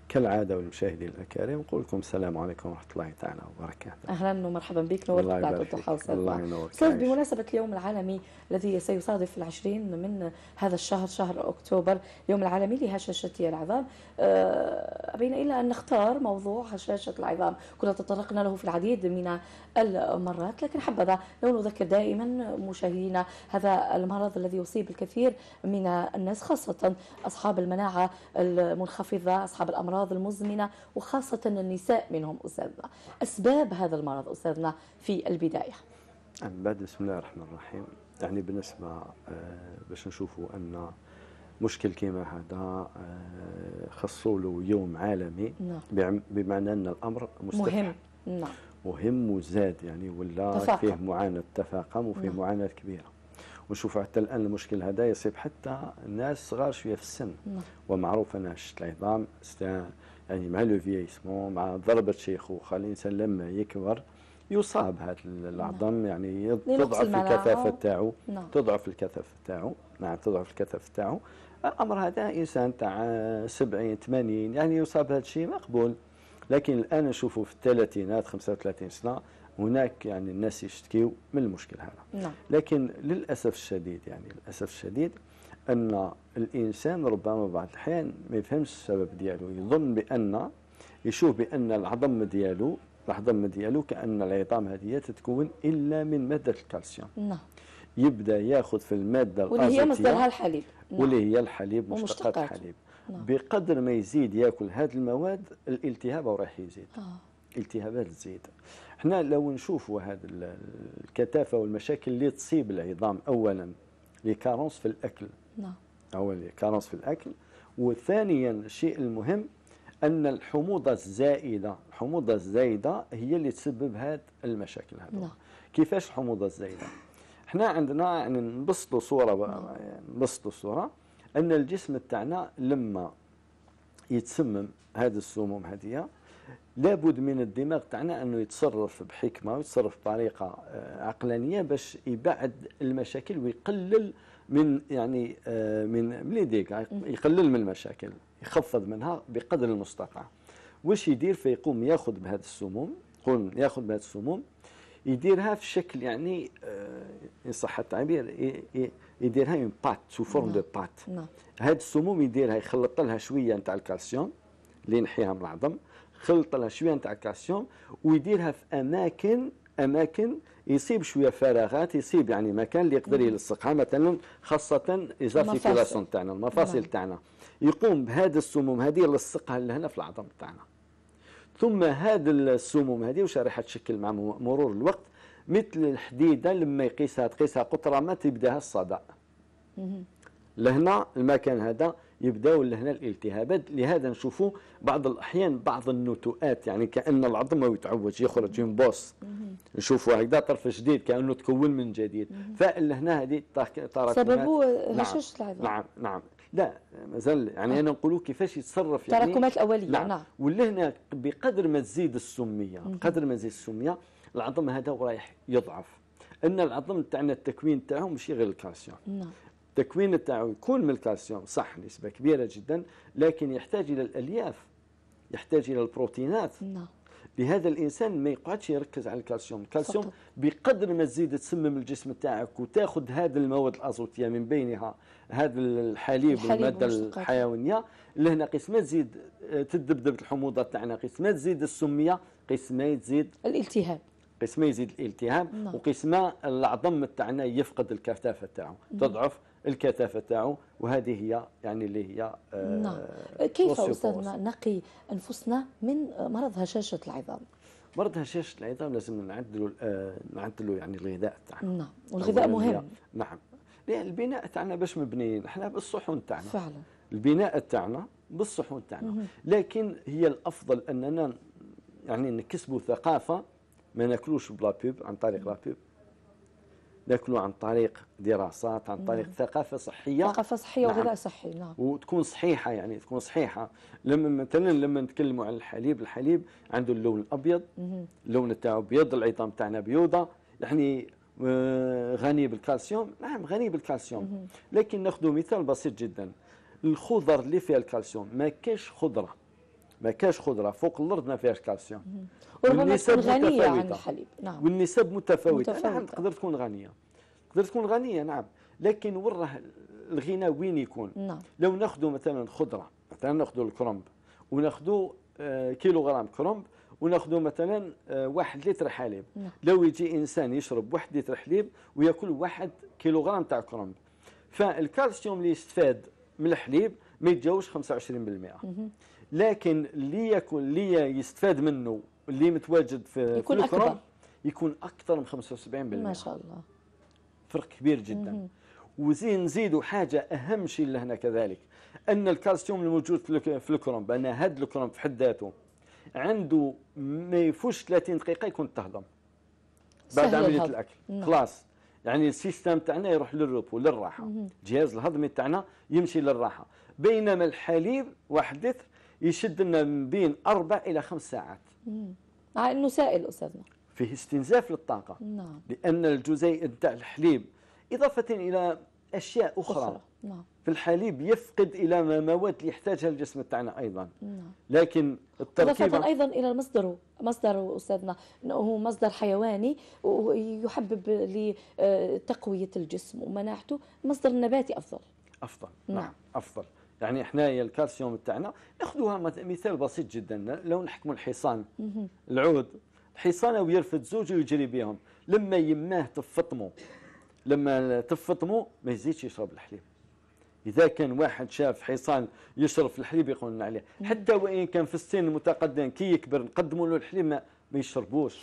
كالعادة والمشاهدين الأكارم نقول لكم السلام عليكم ورحمة الله تعالى وبركاته أهلا ومرحبا بك نورت بعد الضحى الله ينورك أستاذ بمناسبة اليوم العالمي الذي سيصادف العشرين من هذا الشهر شهر أكتوبر اليوم العالمي لهشاشة العظام آه، أبينا إلا أن نختار موضوع هشاشة العظام كنا تطرقنا له في العديد من المرات لكن حبذا لو نذكر دائما مشاهدينا هذا المرض الذي يصيب الكثير من الناس خاصة أصحاب المناعة المنخفضة أصحاب الأمراض الأمراض المزمنة وخاصة النساء منهم أستاذنا أسباب هذا المرض أستاذنا في البداية بعد بسم الله الرحمن الرحيم يعني بالنسبة آه، باش نشوفوا أن مشكل كيما هذا آه، خصوا له يوم عالمي نعم. بمعنى أن الأمر مستحيل مهم نعم مهم وزاد يعني ولا تفاقم. فيه معاناة تفاقم وفيه نعم. معاناة كبيرة ونشوفوا حتى الان المشكل هذا يصيب حتى الناس صغار شويه في السن نعم. ومعروف انا شت العظام يعني مع لو فييسمون مع ضربه شيخوخه الانسان لما يكبر يصاب هذا نعم. العظم يعني تضعف الكثافه تاعو نعم. تضعف الكثافه تاعو نعم تضعف الكثافه تاعو الامر هذا انسان تاع 70 80 يعني يصاب هذا الشيء مقبول لكن الان نشوفوا في الثلاثينات 35 سنه هناك يعني الناس يشتكيوا من المشكل هذا نعم. لكن للأسف الشديد يعني للأسف الشديد أن الإنسان ربما بعض الأحيان ما يفهمش السبب ديالو يظن بأن يشوف بأن العظم ديالو العظم ديالو كأن العظام هذه تتكون إلا من مادة الكالسيوم نعم يبدأ ياخذ في المادة واللي هي مصدرها الحليب نعم. واللي هي الحليب مشتقات الحليب نعم. بقدر ما يزيد ياكل هذه المواد الالتهاب راح يزيد آه. التهابات تزيد احنا لو نشوفوا هذه الكثافه والمشاكل اللي تصيب العظام اولا لي كارونس في الاكل نعم اولا كارونس في الاكل وثانيا الشيء المهم ان الحموضه الزائده الحموضه الزايده هي اللي تسبب هذه المشاكل هذو نعم كيفاش الحموضه الزايده احنا عندنا يعني نبسطوا صوره نعم. نبسطوا الصوره ان الجسم تاعنا لما يتسمم هذه السموم هذه لابد من الدماغ تاعنا انه يتصرف بحكمه ويتصرف بطريقه آه، عقلانيه باش يبعد المشاكل ويقلل من يعني آه، من لي يديك يقلل من المشاكل يخفض منها بقدر المستطاع واش يدير فيقوم ياخذ بهذا السموم يقوم ياخذ بهذا السموم يديرها في شكل يعني آه، ان صح التعبير يديرها اون بات سو فورم دو بات هاد السموم يديرها يخلط لها شويه نتاع الكالسيوم اللي ينحيها من العظم خلط لها شويه نتاع الكالسيوم ويديرها في اماكن اماكن يصيب شويه فراغات يصيب يعني مكان اللي يقدر يلصقها مثلا خاصه ايزارتيكولاسيون تاعنا المفاصل نعم. تاعنا يقوم بهذا السموم هذه يلصقها لهنا في العظم تاعنا ثم هذا السموم هذه واش راح تشكل مع مرور الوقت مثل الحديده لما يقيسها تقيسها قطره ما تبداها الصدأ لهنا المكان هذا يبداو لهنا الالتهابات لهذا نشوفوا بعض الاحيان بعض النتوءات يعني كان العظم يتعوج يخرج ينبوص نشوفوا هكذا طرف جديد كانه تكون من جديد فلهنا هذه تراكمات سببه نعم. هشاشه العظام نعم نعم لا مازال يعني آه. انا نقولوا كيفاش يتصرف يعني تراكمات الاوليه نعم, نعم. ولهنا بقدر ما تزيد السميه قدر ما تزيد السميه العظم هذا رايح يضعف ان العظم تاعنا التكوين تاعهم ماشي غير الكالسيوم نعم تكوين التعوي يكون من الكالسيوم صح نسبة كبيرة جدا لكن يحتاج إلى الألياف يحتاج إلى البروتينات نعم لهذا الانسان ما يقعدش يركز على الكالسيوم الكالسيوم بقدر ما تزيد تسمم الجسم تاعك وتاخذ هذه المواد الازوتيه من بينها هذا الحليب, الحليب والماده الحيوانيه اللي ناقص ما تزيد آه، تذبذب الحموضه تاعنا قيس ما تزيد السميه قيس ما تزيد الالتهاب قيس ما يزيد الالتهاب نعم. وقيس ما العظم تاعنا يفقد الكثافه تاعو نعم. تضعف الكثافه تاعو وهذه هي يعني اللي هي آه، نعم كيف استاذنا نقي انفسنا من مرض هشاشه العظام مرض هشاشه العظام لازم نعدلوا آه، نعدلوا يعني الغذاء تاعنا نعم والغذاء مهم نعم البناء تاعنا باش مبنيين احنا بالصحون تاعنا فعلا البناء تاعنا بالصحون تاعنا لكن هي الافضل اننا يعني نكسبوا ثقافه ما ناكلوش بلا بيب عن طريق لا بيب ناكلوا عن طريق دراسات عن طريق مم. ثقافه صحيه ثقافه صحيه نعم. وغذاء صحي نعم وتكون صحيحه يعني تكون صحيحه لما مثلا لما نتكلموا على الحليب الحليب عنده اللون الابيض مم. اللون تاعو ابيض العظام تاعنا بيوضه يعني آه، غني بالكالسيوم نعم غني بالكالسيوم مم. لكن ناخذ مثال بسيط جدا الخضر اللي فيها الكالسيوم ما كاش خضره ما كاش خضره فوق الارض ما فيهاش كالسيوم وربما تكون غنيه عن الحليب نعم والنسب متفاوته, نعم، متفاوتة. نعم تقدر تكون غنيه تقدر تكون غنيه نعم لكن وين راه الغنى وين يكون نعم لو ناخذوا مثلا خضره مثلا ناخذوا الكرنب وناخذوا آه، كيلوغرام كرنب وناخذوا مثلا آه، واحد لتر حليب نعم. لو يجي انسان يشرب واحد لتر حليب وياكل واحد كيلوغرام تاع كرنب فالكالسيوم اللي يستفاد من الحليب ما يتجاوزش 25% لكن اللي يكون اللي يستفاد منه اللي متواجد في يكون في أكبر. يكون اكثر من 75% ما شاء الله فرق كبير جدا مم. وزين نزيدوا حاجه اهم شيء لهنا كذلك ان الكالسيوم الموجود في الكرنب ان هذا الكرنب في حد ذاته عنده ما يفوش 30 دقيقه يكون تهضم بعد عمليه الهضم. الاكل مم. خلاص يعني السيستم تاعنا يروح للربو للراحه الجهاز الهضمي تاعنا يمشي للراحه بينما الحليب وحدث يشد لنا من بين أربع إلى خمس ساعات مع أنه سائل أستاذنا فيه استنزاف للطاقة نعم. لأن الجزيء نتاع الحليب إضافة إلى أشياء أخرى, أخرى. نعم. في الحليب يفقد إلى مواد اللي يحتاجها الجسم تاعنا أيضا نعم. لكن التركيب إضافة أيضا إلى مصدره مصدره أستاذنا هو مصدر حيواني ويحبب لتقوية آه، الجسم ومناعته مصدر نباتي أفضل أفضل نعم, نعم. أفضل يعني حنايا الكالسيوم تاعنا ناخذوها مثال بسيط جدا لو نحكموا الحصان العود الحصان ويرفد يرفد زوج ويجري بهم لما يماه تفطمو لما تفطمو ما يزيدش يشرب الحليب اذا كان واحد شاف حصان يشرب الحليب يقول عليه حتى وان كان في السن المتقدم كي يكبر نقدموا له الحليب ما, ما يشربوش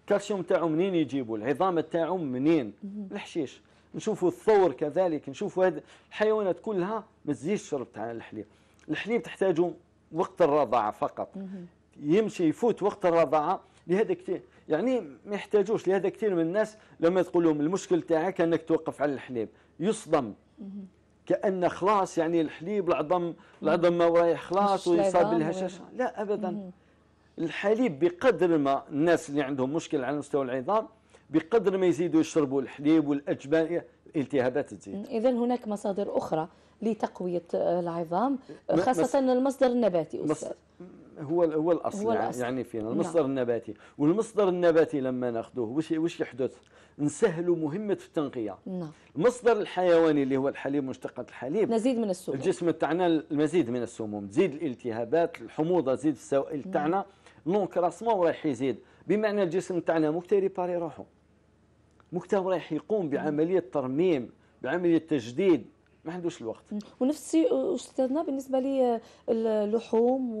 الكالسيوم تاعو منين يجيبوا العظام تاعو منين الحشيش نشوفوا الثور كذلك نشوفوا هذه الحيوانات كلها ما تزيدش الشرب تاع الحليب الحليب تحتاجه وقت الرضاعة فقط يمشي يفوت وقت الرضاعة لهذا كثير يعني ما يحتاجوش لهذا كثير من الناس لما تقول لهم المشكل تاعك انك توقف على الحليب يصدم كان خلاص يعني الحليب العظم العظم ما رايح خلاص ويصاب بالهشاشه لا ابدا الحليب بقدر ما الناس اللي عندهم مشكل على مستوى العظام بقدر ما يزيدوا يشربوا الحليب والاجبان الالتهابات تزيد اذا هناك مصادر اخرى لتقويه العظام خاصه المصدر النباتي استاذ هو هو الاصل, هو يعني الأصل. يعني فينا نعم. المصدر نعم. النباتي والمصدر النباتي لما ناخذوه وش وش يحدث نسهلوا مهمه التنقيه نعم المصدر الحيواني اللي هو الحليب مشتقات الحليب نزيد من السموم الجسم تاعنا المزيد من السموم تزيد الالتهابات الحموضه تزيد السوائل تاعنا نعم. نونكراسمون رايح يزيد بمعنى الجسم تاعنا مو يباري روحه مكتب رايح يقوم بعمليه ترميم بعمليه تجديد ما عندوش الوقت ونفس الشيء استاذنا بالنسبه للحوم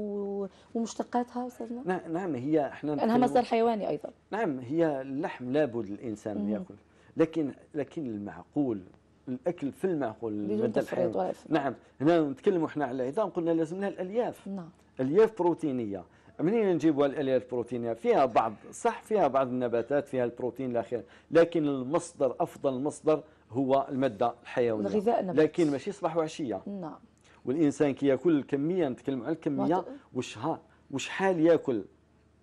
ومشتقاتها استاذنا نعم،, نعم هي احنا لانها مصدر حيواني ايضا نعم هي اللحم لابد الانسان ياكل لكن لكن المعقول الاكل في المعقول الماده الحيوانيه نعم هنا نتكلموا احنا على العظام قلنا لازم لها الالياف نعم الياف بروتينيه منين نجيبوا الاليه البروتينيه فيها بعض صح فيها بعض النباتات فيها البروتين الاخير لكن المصدر افضل مصدر هو الماده الحيويه الغذاء النبات. لكن ماشي صباح وعشيه نعم والانسان كي ياكل الكميه نتكلم على الكميه والشهر وشحال ياكل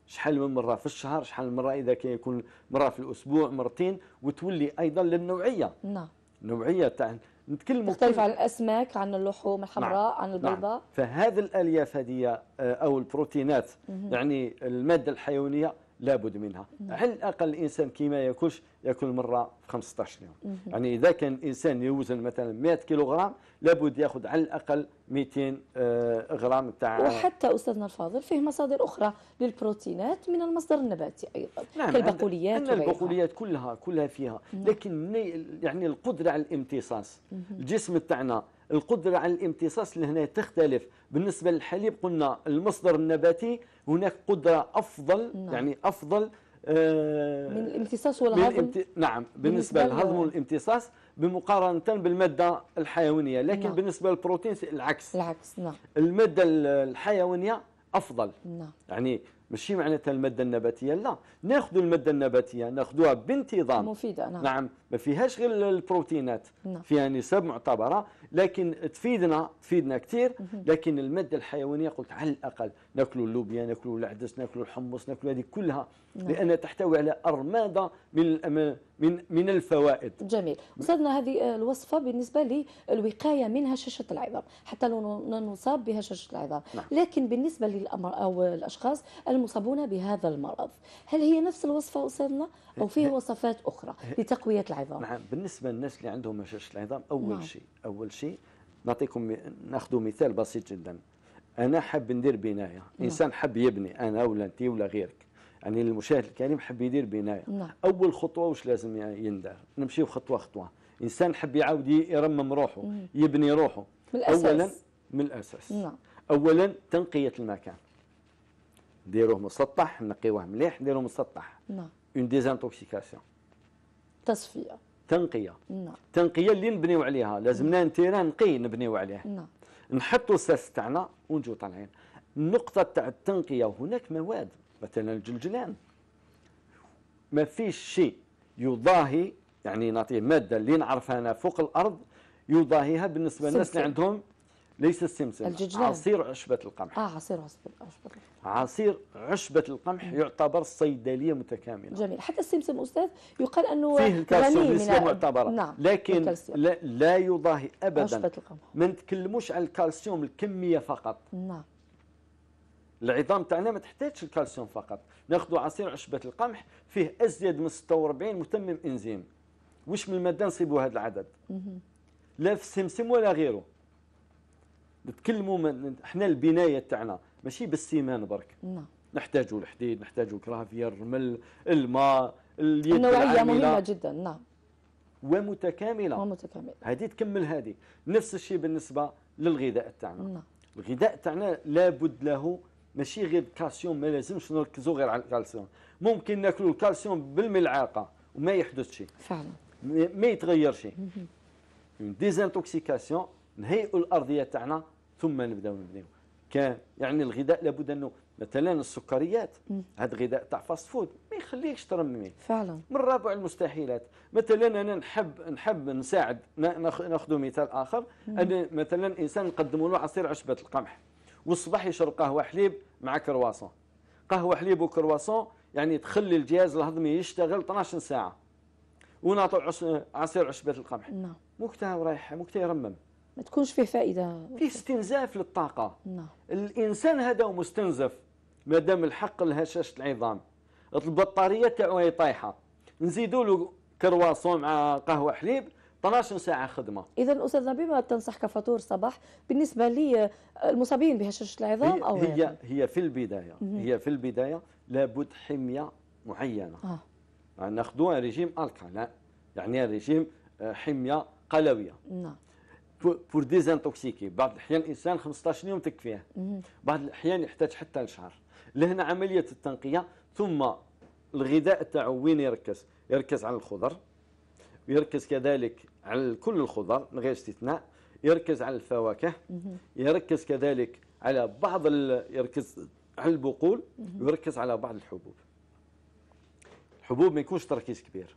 شحال من مره في الشهر شحال من مره اذا كان يكون مره في الاسبوع مرتين وتولي ايضا للنوعيه نعم النوعيه تاع نتكلموا تختلف عن الاسماك عن اللحوم الحمراء نعم. عن البيضاء نعم. فهذه الالياف هذه آه، او البروتينات مم. يعني الماده الحيوانيه لابد منها على الاقل الانسان كيما ياكلش ياكل مره في 15 يوم يعني اذا كان الانسان يوزن مثلا 100 كيلوغرام لابد ياخذ على الاقل 200 آه، غرام تاع وحتى استاذنا الفاضل فيه مصادر اخرى للبروتينات من المصدر النباتي ايضا نعم كالبقوليات عندنا البقوليات كلها كلها فيها مم. لكن يعني القدره على الامتصاص الجسم تاعنا القدرة على الامتصاص لهنا تختلف بالنسبة للحليب قلنا المصدر النباتي هناك قدرة أفضل نعم. يعني أفضل آه، من الامتصاص والهضم بالامت... نعم بالنسبة للهضم والامتصاص بمقارنة بالمادة الحيوانية لكن نعم. بالنسبة للبروتين العكس العكس نعم المادة الحيوانية أفضل نعم يعني ماشي معناتها الماده النباتيه لا ناخذ الماده النباتيه ناخذوها بانتظام مفيده نعم, نعم ما فيهاش غير البروتينات نعم. فيها نسب معتبره لكن تفيدنا تفيدنا كثير لكن الماده الحيوانيه قلت على الاقل ناكلوا اللوبيا ناكلوا العدس ناكلوا الحمص ناكلوا هذه كلها نعم. لانها تحتوي على ارماده من من من الفوائد جميل استاذنا هذه الوصفه بالنسبه للوقايه من هشاشه العظام حتى لو نصاب بهشاشه العظام نعم. لكن بالنسبه للامر او الاشخاص المصابون بهذا المرض هل هي نفس الوصفه استاذنا او فيه وصفات اخرى لتقويه العظام العظام نعم بالنسبه للناس اللي عندهم هشاشه العظام اول نعم. شيء اول شيء نعطيكم ناخذ مثال بسيط جدا انا حاب ندير بنايه نعم. انسان حاب يبني انا ولا انت ولا غيرك يعني المشاهد الكريم حب يدير بنايه نعم. اول خطوه واش لازم يندار نمشيو خطوه خطوه انسان حب يعاود يرمم روحه مم. يبني روحه من الاساس اولا من الاساس نعم. اولا تنقيه المكان ديروه مسطح نقيوه مليح ديروه مسطح نعم اون ديزانتوكسيكاسيون تصفيه تنقيه نعم تنقيه اللي نبنيو عليها لازمنا تيران نعم. نقي نبنيو عليه نعم نحطوا الساس تاعنا ونجوا طالعين النقطه تاع التنقيه هناك مواد مثلا الجلجلان ما فيش شيء يضاهي يعني نعطيه ماده اللي نعرفها انا فوق الارض يضاهيها بالنسبه للناس اللي عندهم ليس السمسم الججلان. عصير عشبة القمح اه عصير عشبة القمح عصير عشبة القمح يعتبر صيدلية متكاملة جميل حتى السمسم أستاذ يقال أنه فيه الكالسيوم نسبة معتبرة نعم. لكن الكالسيوم. لا, لا يضاهي أبدا عشبة القمح ما نتكلموش على الكالسيوم الكمية فقط نعم العظام تاعنا ما تحتاجش الكالسيوم فقط ناخذ عصير عشبة القمح فيه أزيد من 46 متمم إنزيم واش من مادة نصيبوا هذا العدد مه. لا في السمسم ولا غيره نتكلموا احنا البنايه تاعنا ماشي بالسيمان برك نعم نحتاجوا الحديد نحتاجوا الكرافيه الرمل الماء اليد نوعيه مهمه جدا نعم ومتكامله ومتكامله هذه تكمل هذه نفس الشيء بالنسبه للغذاء تاعنا نعم الغذاء تاعنا لابد له ماشي غير كالسيوم ما لازمش نركزوا غير على الكالسيوم ممكن ناكلوا الكالسيوم بالملعقه وما يحدث شيء فعلا ما يتغير شيء ديزانتوكسيكاسيون نهيئوا الارضيه تاعنا ثم نبداو نبنيو كان يعني الغذاء لابد انه مثلا السكريات هذا غذاء تاع فاست فود ما يخليكش ترممي فعلا من رابع المستحيلات مثلا انا نحب نحب نساعد ناخذ مثال اخر ان مثلا انسان نقدم له عصير عشبه القمح والصباح يشرب قهوه حليب مع كرواسون قهوه حليب وكرواسون يعني تخلي الجهاز الهضمي يشتغل 12 ساعه ونعطوا عصير عشبه القمح نعم وقتها رايح وقتها يرمم ما تكونش فيه فائدة فيه استنزاف للطاقة نعم. الإنسان هذا مستنزف ما دام الحق لهشاشة العظام البطارية تاعو هي طايحة نزيدوا له كرواسون مع قهوة حليب 12 ساعة خدمة إذا أستاذ نبيل ما تنصح كفطور صباح بالنسبة لي المصابين بهشاشة العظام هي أو هي يعني. هي في البداية مم. هي في البداية لابد حمية معينة آه. يعني ناخذوها ريجيم الكالان يعني ريجيم آه، حمية قلوية نعم بور ديزانتوكسيكي بعض الاحيان الانسان 15 يوم تكفيه بعض الاحيان يحتاج حتى لشهر لهنا عمليه التنقيه ثم الغذاء تاعو وين يركز يركز على الخضر ويركز كذلك على كل الخضر من غير استثناء يركز على الفواكه يركز كذلك على بعض يركز على البقول ويركز على بعض الحبوب الحبوب ما يكونش تركيز كبير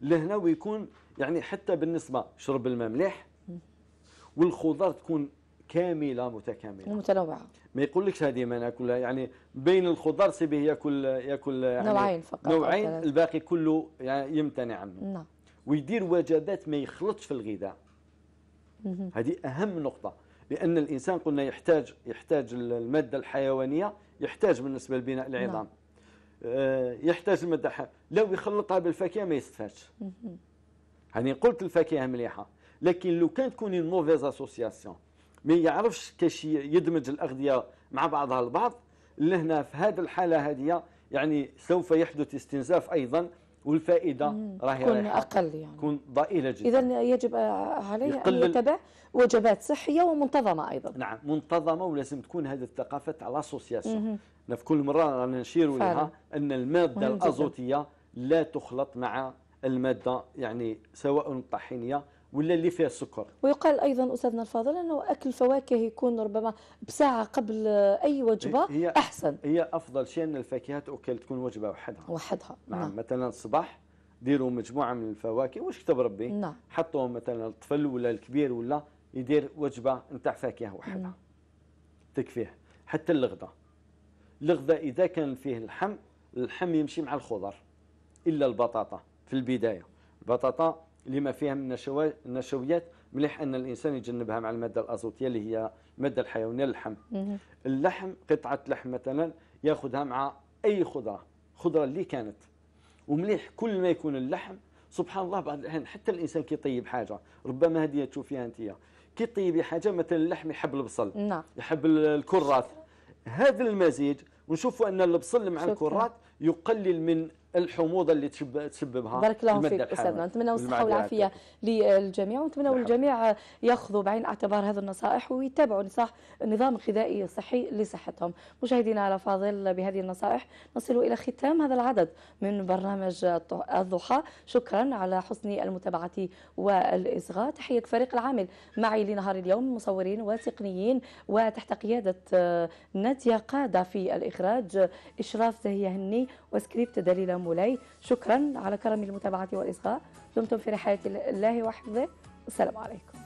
لهنا ويكون يعني حتى بالنسبه شرب الماء مليح والخضار تكون كامله متكامله متنوعه ما يقولكش هذه ما ناكلها يعني بين الخضار سيبه ياكل ياكل يعني نوعين فقط نوعين الباقي كله يعني يمتنع عنه نعم ويدير وجبات ما يخلطش في الغذاء هذه اهم نقطه لان الانسان قلنا يحتاج يحتاج الماده الحيوانيه يحتاج بالنسبه لبناء العظام نعم. آه، يحتاج الماده لو يخلطها بالفاكهه ما يستفادش يعني قلت الفاكهه مليحه لكن لو كان تكون اون موفيز اسوسياسيون ما يعرفش كاش يدمج الاغذيه مع بعضها البعض لهنا في هذه الحاله هذه يعني سوف يحدث استنزاف ايضا والفائده راهي تكون اقل يعني تكون ضئيله جدا اذا يجب عليه ان يتبع وجبات صحيه ومنتظمه ايضا نعم منتظمه ولازم تكون هذه الثقافه تاع لاسوسياسيون في كل مره رانا نشير لها ان الماده الازوتيه لا تخلط مع الماده يعني سواء الطحينيه ولا اللي فيها السكر ويقال ايضا استاذنا الفاضل انه اكل الفواكه يكون ربما بساعه قبل اي وجبه هي احسن هي افضل شيء ان الفاكهات اوكل تكون وجبه وحدها وحدها نعم, نعم. مثلا الصباح ديروا مجموعه من الفواكه واش كتب ربي نعم حطوهم مثلا الطفل ولا الكبير ولا يدير وجبه نتاع فاكهه وحدها نعم. تكفيه حتى الغداء الغداء اذا كان فيه اللحم اللحم يمشي مع الخضر الا البطاطا في البدايه البطاطا لما فيها من النشويات مليح أن الإنسان يجنبها مع المادة الأزوتية اللي هي المادة الحيوانية اللحم اللحم قطعة لحم مثلا ياخذها مع أي خضرة خضرة اللي كانت ومليح كل ما يكون اللحم سبحان الله بعض الأحيان حتى الإنسان كي يطيب حاجة ربما هذه تشوفيها أنت كي طيبي حاجة مثلا اللحم يحب البصل نعم. يحب الكرات هذا المزيج ونشوفوا أن البصل مع الكرات يقلل من الحموضه اللي تسببها بارك الله فيك استاذنا نتمنى الصحه والعافيه للجميع ونتمنى الجميع ياخذوا بعين الاعتبار هذه النصائح ويتبعوا نصح نظام غذائي صحي لصحتهم مشاهدينا الافاضل بهذه النصائح نصل الى ختام هذا العدد من برنامج الضحى شكرا على حسن المتابعه والاصغاء تحيه فريق العامل معي لنهار اليوم مصورين وتقنيين وتحت قياده آه، ناديه قاده في الاخراج اشراف زهيه هني وسكريبت دليله مولاي شكرا على كرم المتابعة والإصغاء دمتم في رحاية الله وحفظه السلام عليكم